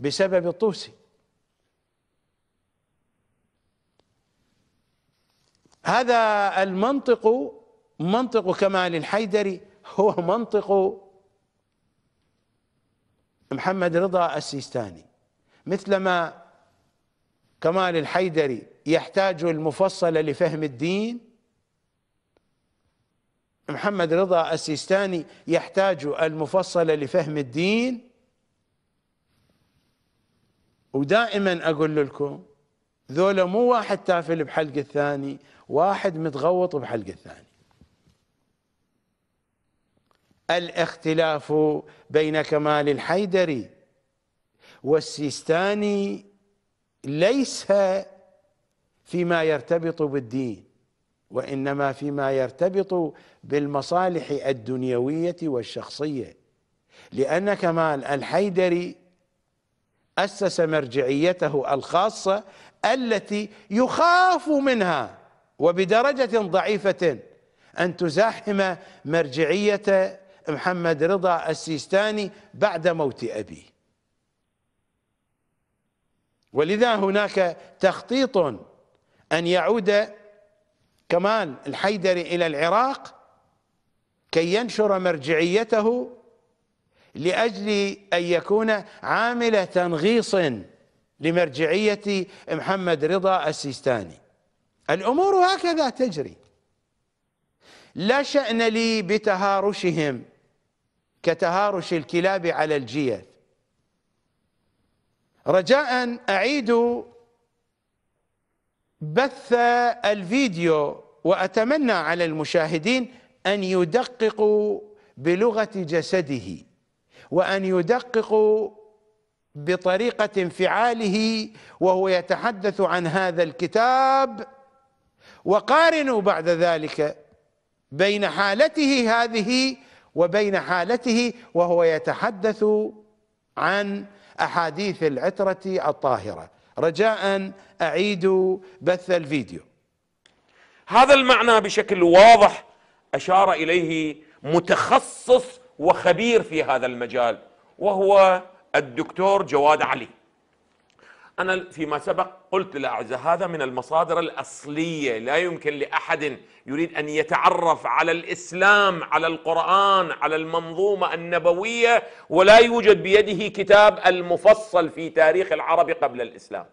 بسبب الطوسي هذا المنطق منطق كمال الحيدري هو منطق محمد رضا السيستاني مثلما كمال الحيدري يحتاج المفصل لفهم الدين محمد رضا السيستاني يحتاج المفصل لفهم الدين ودائما اقول لكم ذولا مو واحد تافل بحلق الثاني واحد متغوط بحلق الثاني الاختلاف بين كمال الحيدري والسيستاني ليس فيما يرتبط بالدين وانما فيما يرتبط بالمصالح الدنيويه والشخصيه لان كمال الحيدري أسس مرجعيته الخاصة التي يخاف منها وبدرجة ضعيفة أن تزاحم مرجعية محمد رضا السيستاني بعد موت أبيه ولذا هناك تخطيط أن يعود كمال الحيدري إلى العراق كي ينشر مرجعيته لأجل أن يكون عامل تنغيص لمرجعية محمد رضا السيستاني الأمور هكذا تجري لا شأن لي بتهارشهم كتهارش الكلاب على الجيل رجاء اعيد بث الفيديو وأتمنى على المشاهدين أن يدققوا بلغة جسده وأن يدققوا بطريقة انفعاله وهو يتحدث عن هذا الكتاب وقارنوا بعد ذلك بين حالته هذه وبين حالته وهو يتحدث عن أحاديث العترة الطاهرة رجاء أعيدوا بث الفيديو هذا المعنى بشكل واضح أشار إليه متخصص وخبير في هذا المجال وهو الدكتور جواد علي أنا فيما سبق قلت لأعزة هذا من المصادر الأصلية لا يمكن لأحد يريد أن يتعرف على الإسلام على القرآن على المنظومة النبوية ولا يوجد بيده كتاب المفصل في تاريخ العرب قبل الإسلام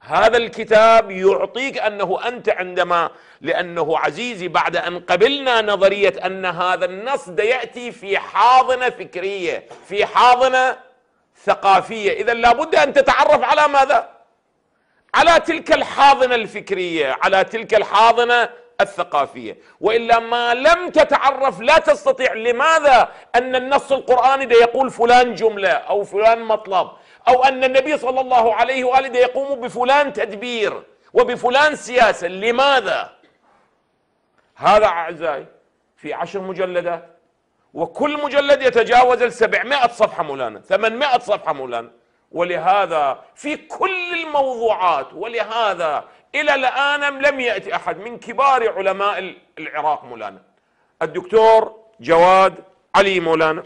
هذا الكتاب يعطيك انه انت عندما لانه عزيزي بعد ان قبلنا نظريه ان هذا النص ده ياتي في حاضنه فكريه في حاضنه ثقافيه اذا لابد ان تتعرف على ماذا على تلك الحاضنه الفكريه على تلك الحاضنه الثقافيه والا ما لم تتعرف لا تستطيع لماذا ان النص القراني ده يقول فلان جمله او فلان مطلب أو أن النبي صلى الله عليه وآله يقوم بفلان تدبير وبفلان سياسة لماذا؟ هذا أعزائي في عشر مجلدات وكل مجلد يتجاوز ال 700 صفحة مولانا 800 صفحة مولانا ولهذا في كل الموضوعات ولهذا إلى الآن لم يأتي أحد من كبار علماء العراق مولانا الدكتور جواد علي مولانا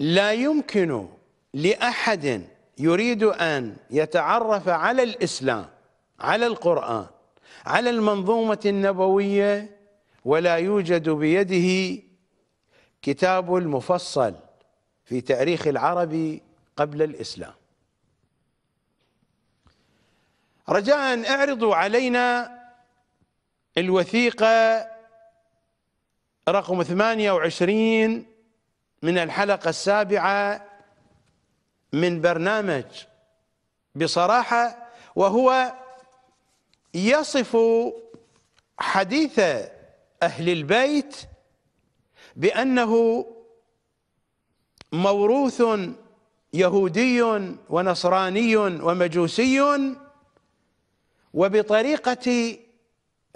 لا يمكن لأحد يريد أن يتعرف على الإسلام على القرآن على المنظومة النبوية ولا يوجد بيده كتاب المفصل في تاريخ العرب قبل الإسلام رجاء اعرضوا علينا الوثيقة رقم 28 من الحلقة السابعة من برنامج بصراحة وهو يصف حديث أهل البيت بأنه موروث يهودي ونصراني ومجوسي وبطريقة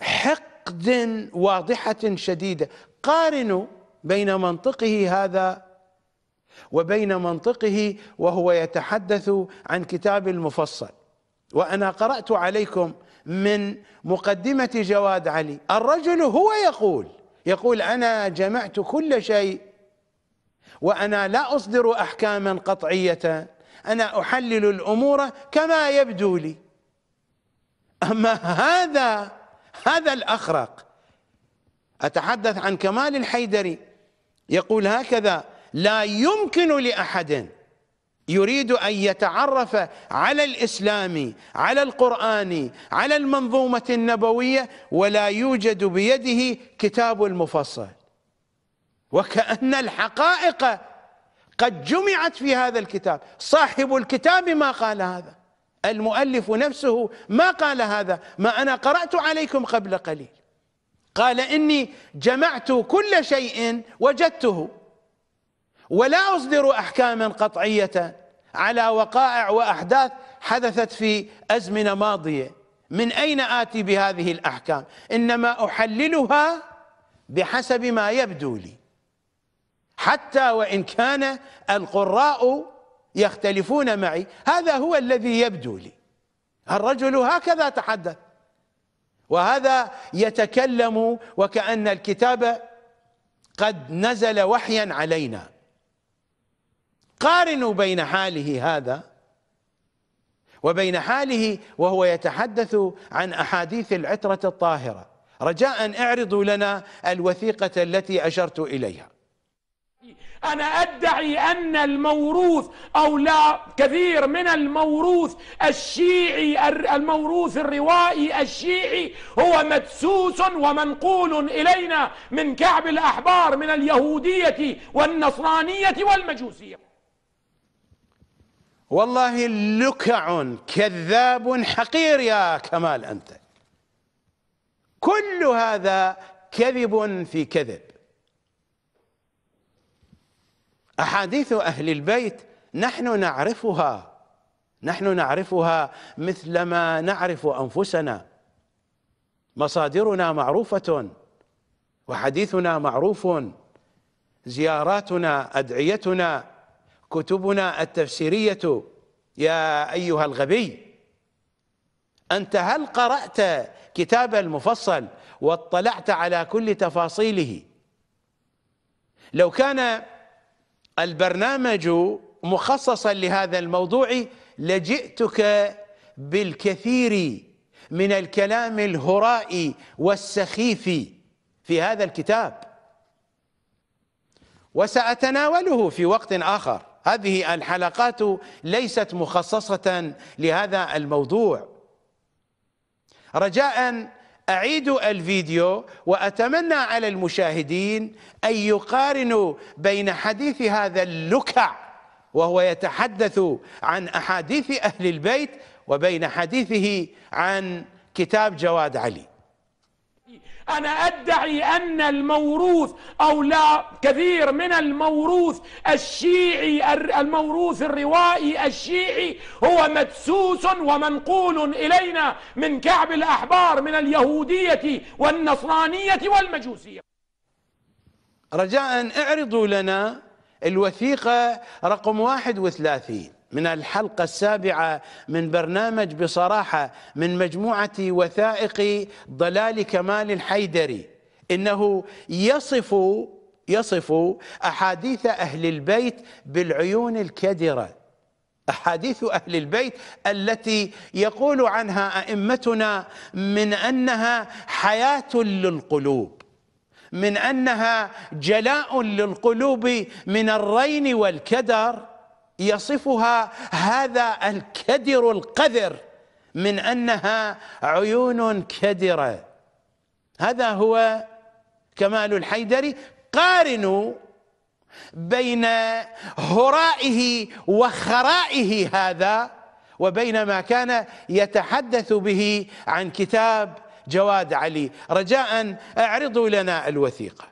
حقد واضحة شديدة قارنوا بين منطقه هذا وبين منطقه وهو يتحدث عن كتاب المفصل وأنا قرأت عليكم من مقدمة جواد علي الرجل هو يقول يقول أنا جمعت كل شيء وأنا لا أصدر أحكاما قطعية أنا أحلل الأمور كما يبدو لي أما هذا هذا الأخرق أتحدث عن كمال الحيدري يقول هكذا لا يمكن لأحد يريد أن يتعرف على الإسلام على القرآن على المنظومة النبوية ولا يوجد بيده كتاب المفصل وكأن الحقائق قد جمعت في هذا الكتاب صاحب الكتاب ما قال هذا المؤلف نفسه ما قال هذا ما أنا قرأت عليكم قبل قليل قال إني جمعت كل شيء وجدته ولا أصدر أحكاما قطعية على وقائع وأحداث حدثت في أزمنة ماضية من أين آتي بهذه الأحكام إنما أحللها بحسب ما يبدو لي حتى وإن كان القراء يختلفون معي هذا هو الذي يبدو لي الرجل هكذا تحدث وهذا يتكلم وكأن الكتاب قد نزل وحيا علينا قارنوا بين حاله هذا وبين حاله وهو يتحدث عن أحاديث العترة الطاهرة رجاء اعرضوا لنا الوثيقة التي أشرت إليها أنا أدعي أن الموروث أو لا كثير من الموروث الشيعي الموروث الروائي الشيعي هو مدسوس ومنقول إلينا من كعب الأحبار من اليهودية والنصرانية والمجوسية والله لكع كذاب حقير يا كمال أنت كل هذا كذب في كذب أحاديث أهل البيت نحن نعرفها نحن نعرفها مثلما نعرف أنفسنا مصادرنا معروفة وحديثنا معروف زياراتنا أدعيتنا كتبنا التفسيرية يا أيها الغبي أنت هل قرأت كتاب المفصل واطلعت على كل تفاصيله لو كان البرنامج مخصصا لهذا الموضوع لجئتك بالكثير من الكلام الهراء والسخيف في هذا الكتاب وسأتناوله في وقت آخر هذه الحلقات ليست مخصصة لهذا الموضوع رجاء أعيد الفيديو وأتمنى على المشاهدين أن يقارنوا بين حديث هذا اللكع وهو يتحدث عن أحاديث أهل البيت وبين حديثه عن كتاب جواد علي أنا أدعي أن الموروث أو لا كثير من الموروث الشيعي الموروث الروائي الشيعي هو مدسوس ومنقول إلينا من كعب الأحبار من اليهودية والنصرانية والمجوسية رجاء اعرضوا لنا الوثيقة رقم 31 من الحلقة السابعة من برنامج بصراحة من مجموعة وثائق ضلال كمال الحيدري إنه يصف يصف أحاديث أهل البيت بالعيون الكدرة أحاديث أهل البيت التي يقول عنها أئمتنا من أنها حياة للقلوب من أنها جلاء للقلوب من الرين والكدر يصفها هذا الكدر القذر من انها عيون كدره هذا هو كمال الحيدري قارنوا بين هرائه وخرائه هذا وبين ما كان يتحدث به عن كتاب جواد علي رجاء اعرضوا لنا الوثيقه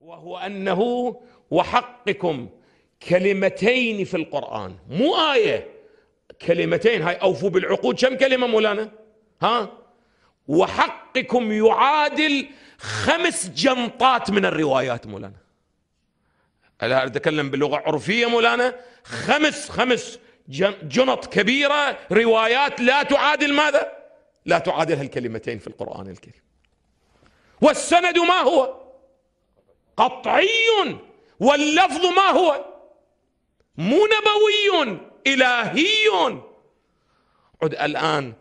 وهو انه وحقكم كلمتين في القرآن مو آية كلمتين هاي أوفوا بالعقود كم كلمة مولانا ها وحقكم يعادل خمس جنطات من الروايات مولانا ألا أتكلم بلغة عرفية مولانا خمس خمس جنط كبيرة روايات لا تعادل ماذا لا تعادل هالكلمتين في القرآن الكريم والسند ما هو قطعي واللفظ ما هو مو نبوي إلهي عد الآن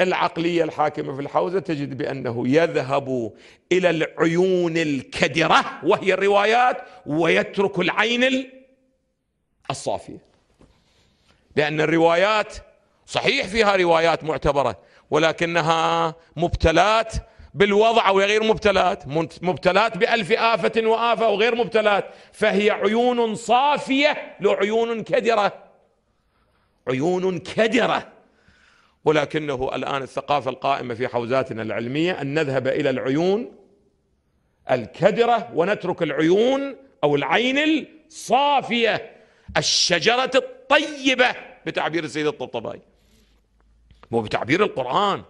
العقلية الحاكمة في الحوزة تجد بأنه يذهب إلى العيون الكدرة وهي الروايات ويترك العين الصافية لأن الروايات صحيح فيها روايات معتبرة ولكنها مبتلات بالوضع وهي غير مبتلات مبتلات بألف آفة وآفة وغير مبتلات فهي عيون صافية لعيون كدرة عيون كدرة ولكنه الآن الثقافة القائمة في حوزاتنا العلمية أن نذهب إلى العيون الكدرة ونترك العيون أو العين الصافية الشجرة الطيبة بتعبير السيد الطبطبائي مو بتعبير القرآن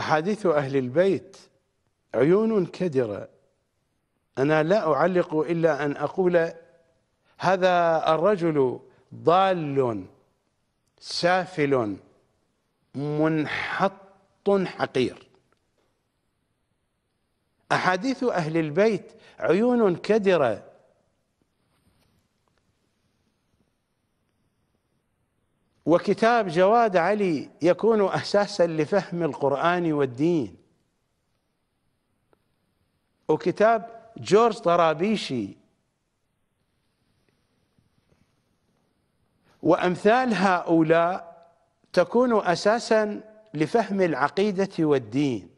أحاديث أهل البيت عيون كدرة أنا لا أعلق إلا أن أقول هذا الرجل ضال سافل منحط حقير أحاديث أهل البيت عيون كدرة وكتاب جواد علي يكون أساسا لفهم القرآن والدين وكتاب جورج طرابيشي وأمثال هؤلاء تكون أساسا لفهم العقيدة والدين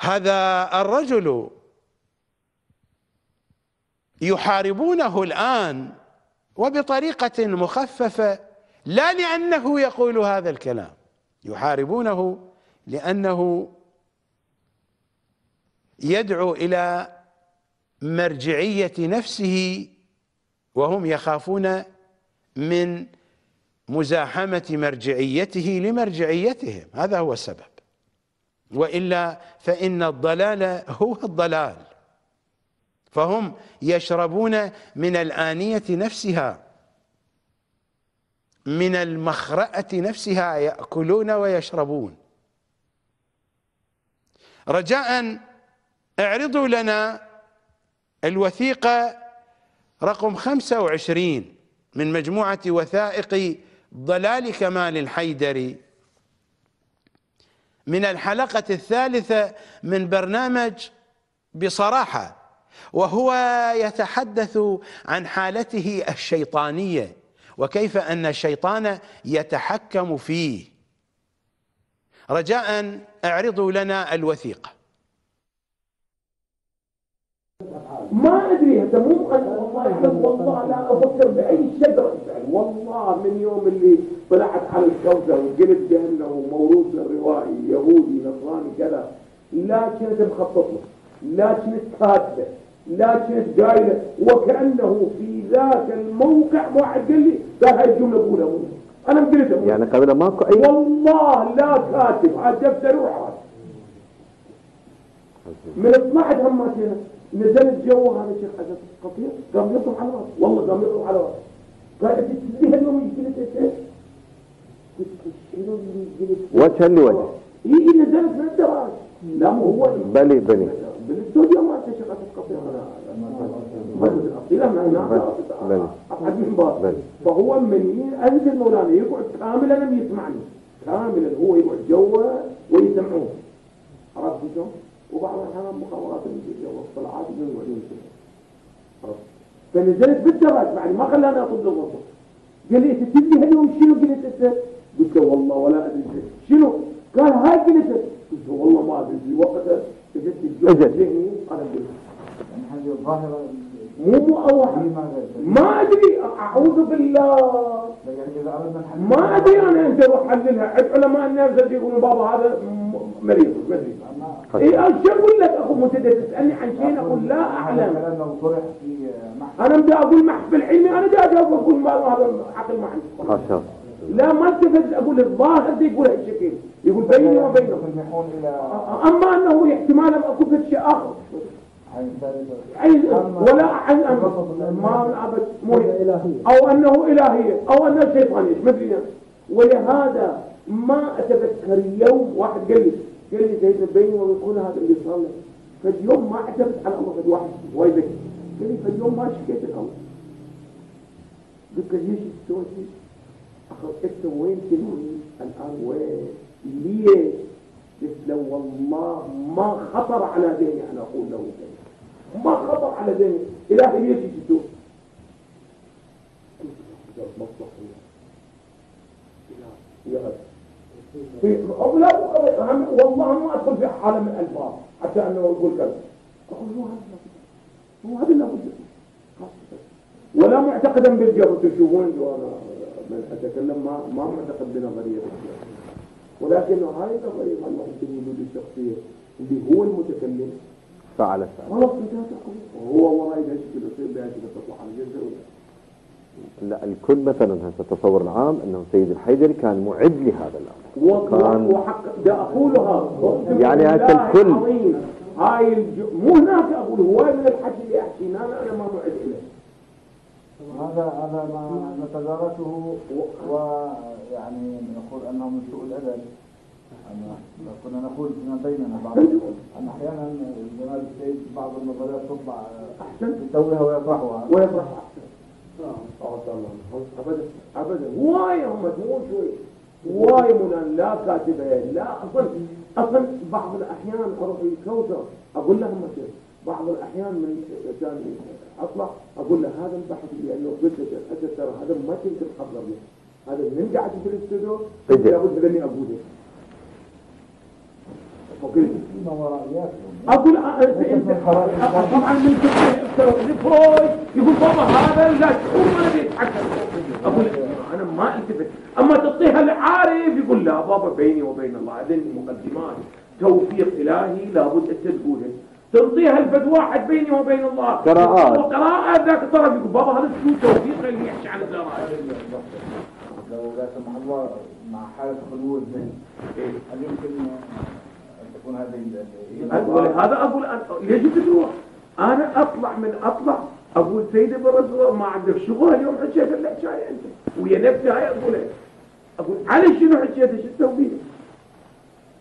هذا الرجل يحاربونه الآن وبطريقة مخففة لا لأنه يقول هذا الكلام يحاربونه لأنه يدعو إلى مرجعية نفسه وهم يخافون من مزاحمة مرجعيته لمرجعيتهم هذا هو السبب وإلا فإن الضلال هو الضلال فهم يشربون من الآنية نفسها من المخرأة نفسها يأكلون ويشربون رجاء اعرضوا لنا الوثيقة رقم 25 من مجموعة وثائق ضلال كمال الحيدري من الحلقة الثالثة من برنامج بصراحة وهو يتحدث عن حالته الشيطانيه وكيف ان الشيطان يتحكم فيه رجاء اعرضوا لنا الوثيقه ما ادري هذا مو والله والله لا افكر باي شجره والله من يوم اللي طلعت على الكوثر وقلت بانه موروث الروائي يهودي نصراني كذا لا كنت مخطط له لا كنت كاتبه لا شيء قايله وكانه في ذاك الموقع لي ده هاي الجمله الاولى انا مدريتها يعني قبل ماكو اي والله لا كاتب على دفتر وحاج من 12 هماتين نزلت جو هذا الشيخ حسن قطيع قام يطلع على راسه والله قام يطلع على قال قالت لي اليوم قلت شنو اللي يجلس وجها لوجه اي إيه، نزلت من الدراج لا مو هو بلي بلي بالاستوديو الى فهو من انزل مولانا يقعد كاملا يسمعني كاملا هو يقعد جوا ويسمعوه عرفت شلون؟ وبعض الاحيان مخابرات اللي جوا يقعدون عرفت فنزلت بالدرج بعد ما خلاني اطب الغرفه قال لي انت تدري هاليوم شنو قلت انت؟ قلت له والله ولا ادري شنو؟ قال هاي قلت قلت له والله ما ادري في وقتها اجت الجو ذهني انا قلت يعني هذه الظاهره مو اوعى ما ادري اعوذ بالله ما ادري انا انت روح حللها عند علماء النفس يقولون بابا هذا مريض ما ادري اي طيب. ايش اقول لك اخو منتدى تسالني عن شيء اقول لا اعلم انا بدي اقول محفل علمي انا بدي اجاوب اقول ما هذا عقل ما عندي لا ما استفدت اقول الظاهر دي يقول هالشكل يقول بيني وبينه اما انه احتمال اكو شيء اخر ولا عن ما إلهية او انه الهيه او انه شيطانيه ما ادري ولهذا ما اتذكر يوم واحد قال لي قال لي زيد بيني وبين هذا اللي صار لي فاليوم ما اعتمدت على الله واحد وايد قال لي فاليوم ما شكيت الامر قلت له ليش سويت ليش؟ اخو انت وين تنوي الان وين؟ ليش؟ قلت له والله ما خطر على ذهني ان اقول له ذلك ما خطر على ذهني الهي ليش يجدون في لا والله ما ادخل في عالم الالفاظ حتى انه يقول كذا اقول مو هذا مو هذا اللي ولا معتقدا بالجهل تشوفون وانا اتكلم ما ما معتقد بنظريه الجهل ولكن هاي النظريه عن وجود الشخصيه اللي هو المتكلم فعل فعل هو استطاعتكم وهو وراء ده كده سيد لا الكل مثلا التصور العام انه سيد الحيدري كان معد لهذا الامر وكان وحق ده اقولها يعني هسه الكل هاي الج... مو هناك اقول هو من الحكي اللي احكيناه انا ما معد له هذا هذا ما نتدارسه ويعني نقول انه من سوء الادب كنا نقول فيما بيننا بعض أن أحيانا الجمال السيد بعض النظريات تطلع أحسن يسويها ويطرحها ويطرحها ابدا ابدا واي هم مو شوي واي من لا كاتبه لا اصلا اصلا بعض الاحيان اروح الكوثر اقول لهم مثلا بعض الاحيان من كان اطلع اقول له هذا البحث لانه قلت له ترى هذا ما تقدر تحضر له هذا من قاعد في الاستوديو طيب. لابد اني اقوله اقول آه، آه، آه، طبعا من فرويد يقول بابا هذا لا شعور ما بيتحكم اقول انا ما التفت اما تعطيها العارف يقول لا بابا بيني وبين الله هذه مقدمات توفيق الهي لابد انت تقولها تعطيها لفد واحد بيني وبين الله قراءات وقراءه ذاك الطرف يقول بابا هذا شو توفيق اللي يحكي عن الزراعة لو لا سمح الله مع حاله خلود إيه. يمكن تكون هذه هذا أقول يجب الروح أنا أطلع من أطلع أقول سيدي برسول ما عندك شغل اليوم حكيت لك جاي أنت ويا نفسي هاي أقولها إيه. أقول علي شنو حكيت شو تسوي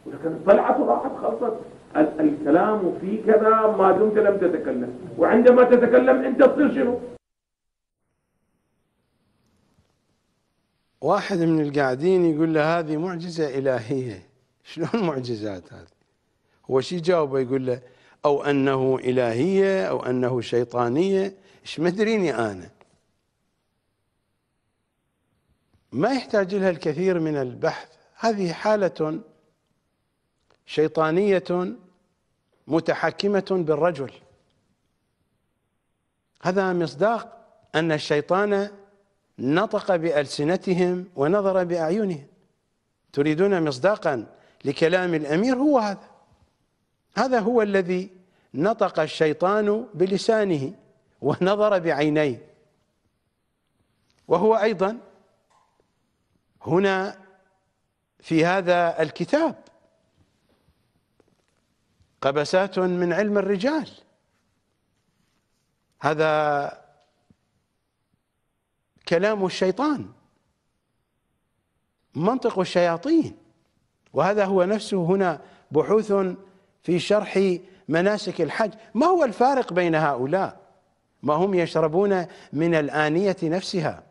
ولكن طلعت وراحت خلصت الكلام في كذا ما دمت لم تتكلم وعندما تتكلم أنت تصير شنو واحد من القاعدين يقول له هذه معجزة إلهية شلون معجزات هذه هو شي يجاوبه يقول له أو أنه إلهية أو أنه شيطانية إيش مدريني أنا ما يحتاج لها الكثير من البحث هذه حالة شيطانية متحكمة بالرجل هذا مصداق أن الشيطان نطق بألسنتهم ونظر بأعينهم تريدون مصداقا لكلام الأمير هو هذا هذا هو الذي نطق الشيطان بلسانه ونظر بعينيه وهو ايضا هنا في هذا الكتاب قبسات من علم الرجال هذا كلام الشيطان منطق الشياطين وهذا هو نفسه هنا بحوث في شرح مناسك الحج ما هو الفارق بين هؤلاء ما هم يشربون من الآنية نفسها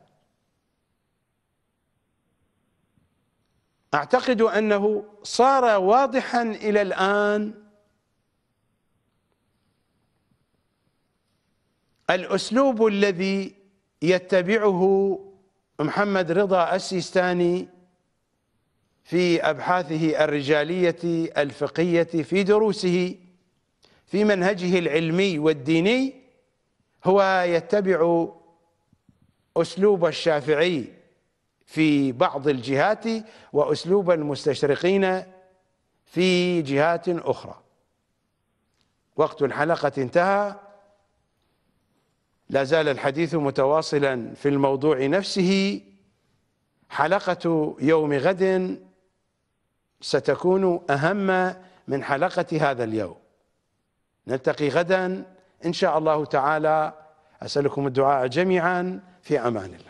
أعتقد أنه صار واضحا إلى الآن الأسلوب الذي يتبعه محمد رضا السيستاني في أبحاثه الرجالية الفقهية في دروسه في منهجه العلمي والديني هو يتبع أسلوب الشافعي في بعض الجهات وأسلوب المستشرقين في جهات أخرى وقت الحلقة انتهى لا زال الحديث متواصلا في الموضوع نفسه حلقة يوم غد ستكون أهم من حلقة هذا اليوم نلتقي غدا إن شاء الله تعالى أسألكم الدعاء جميعا في أمان الله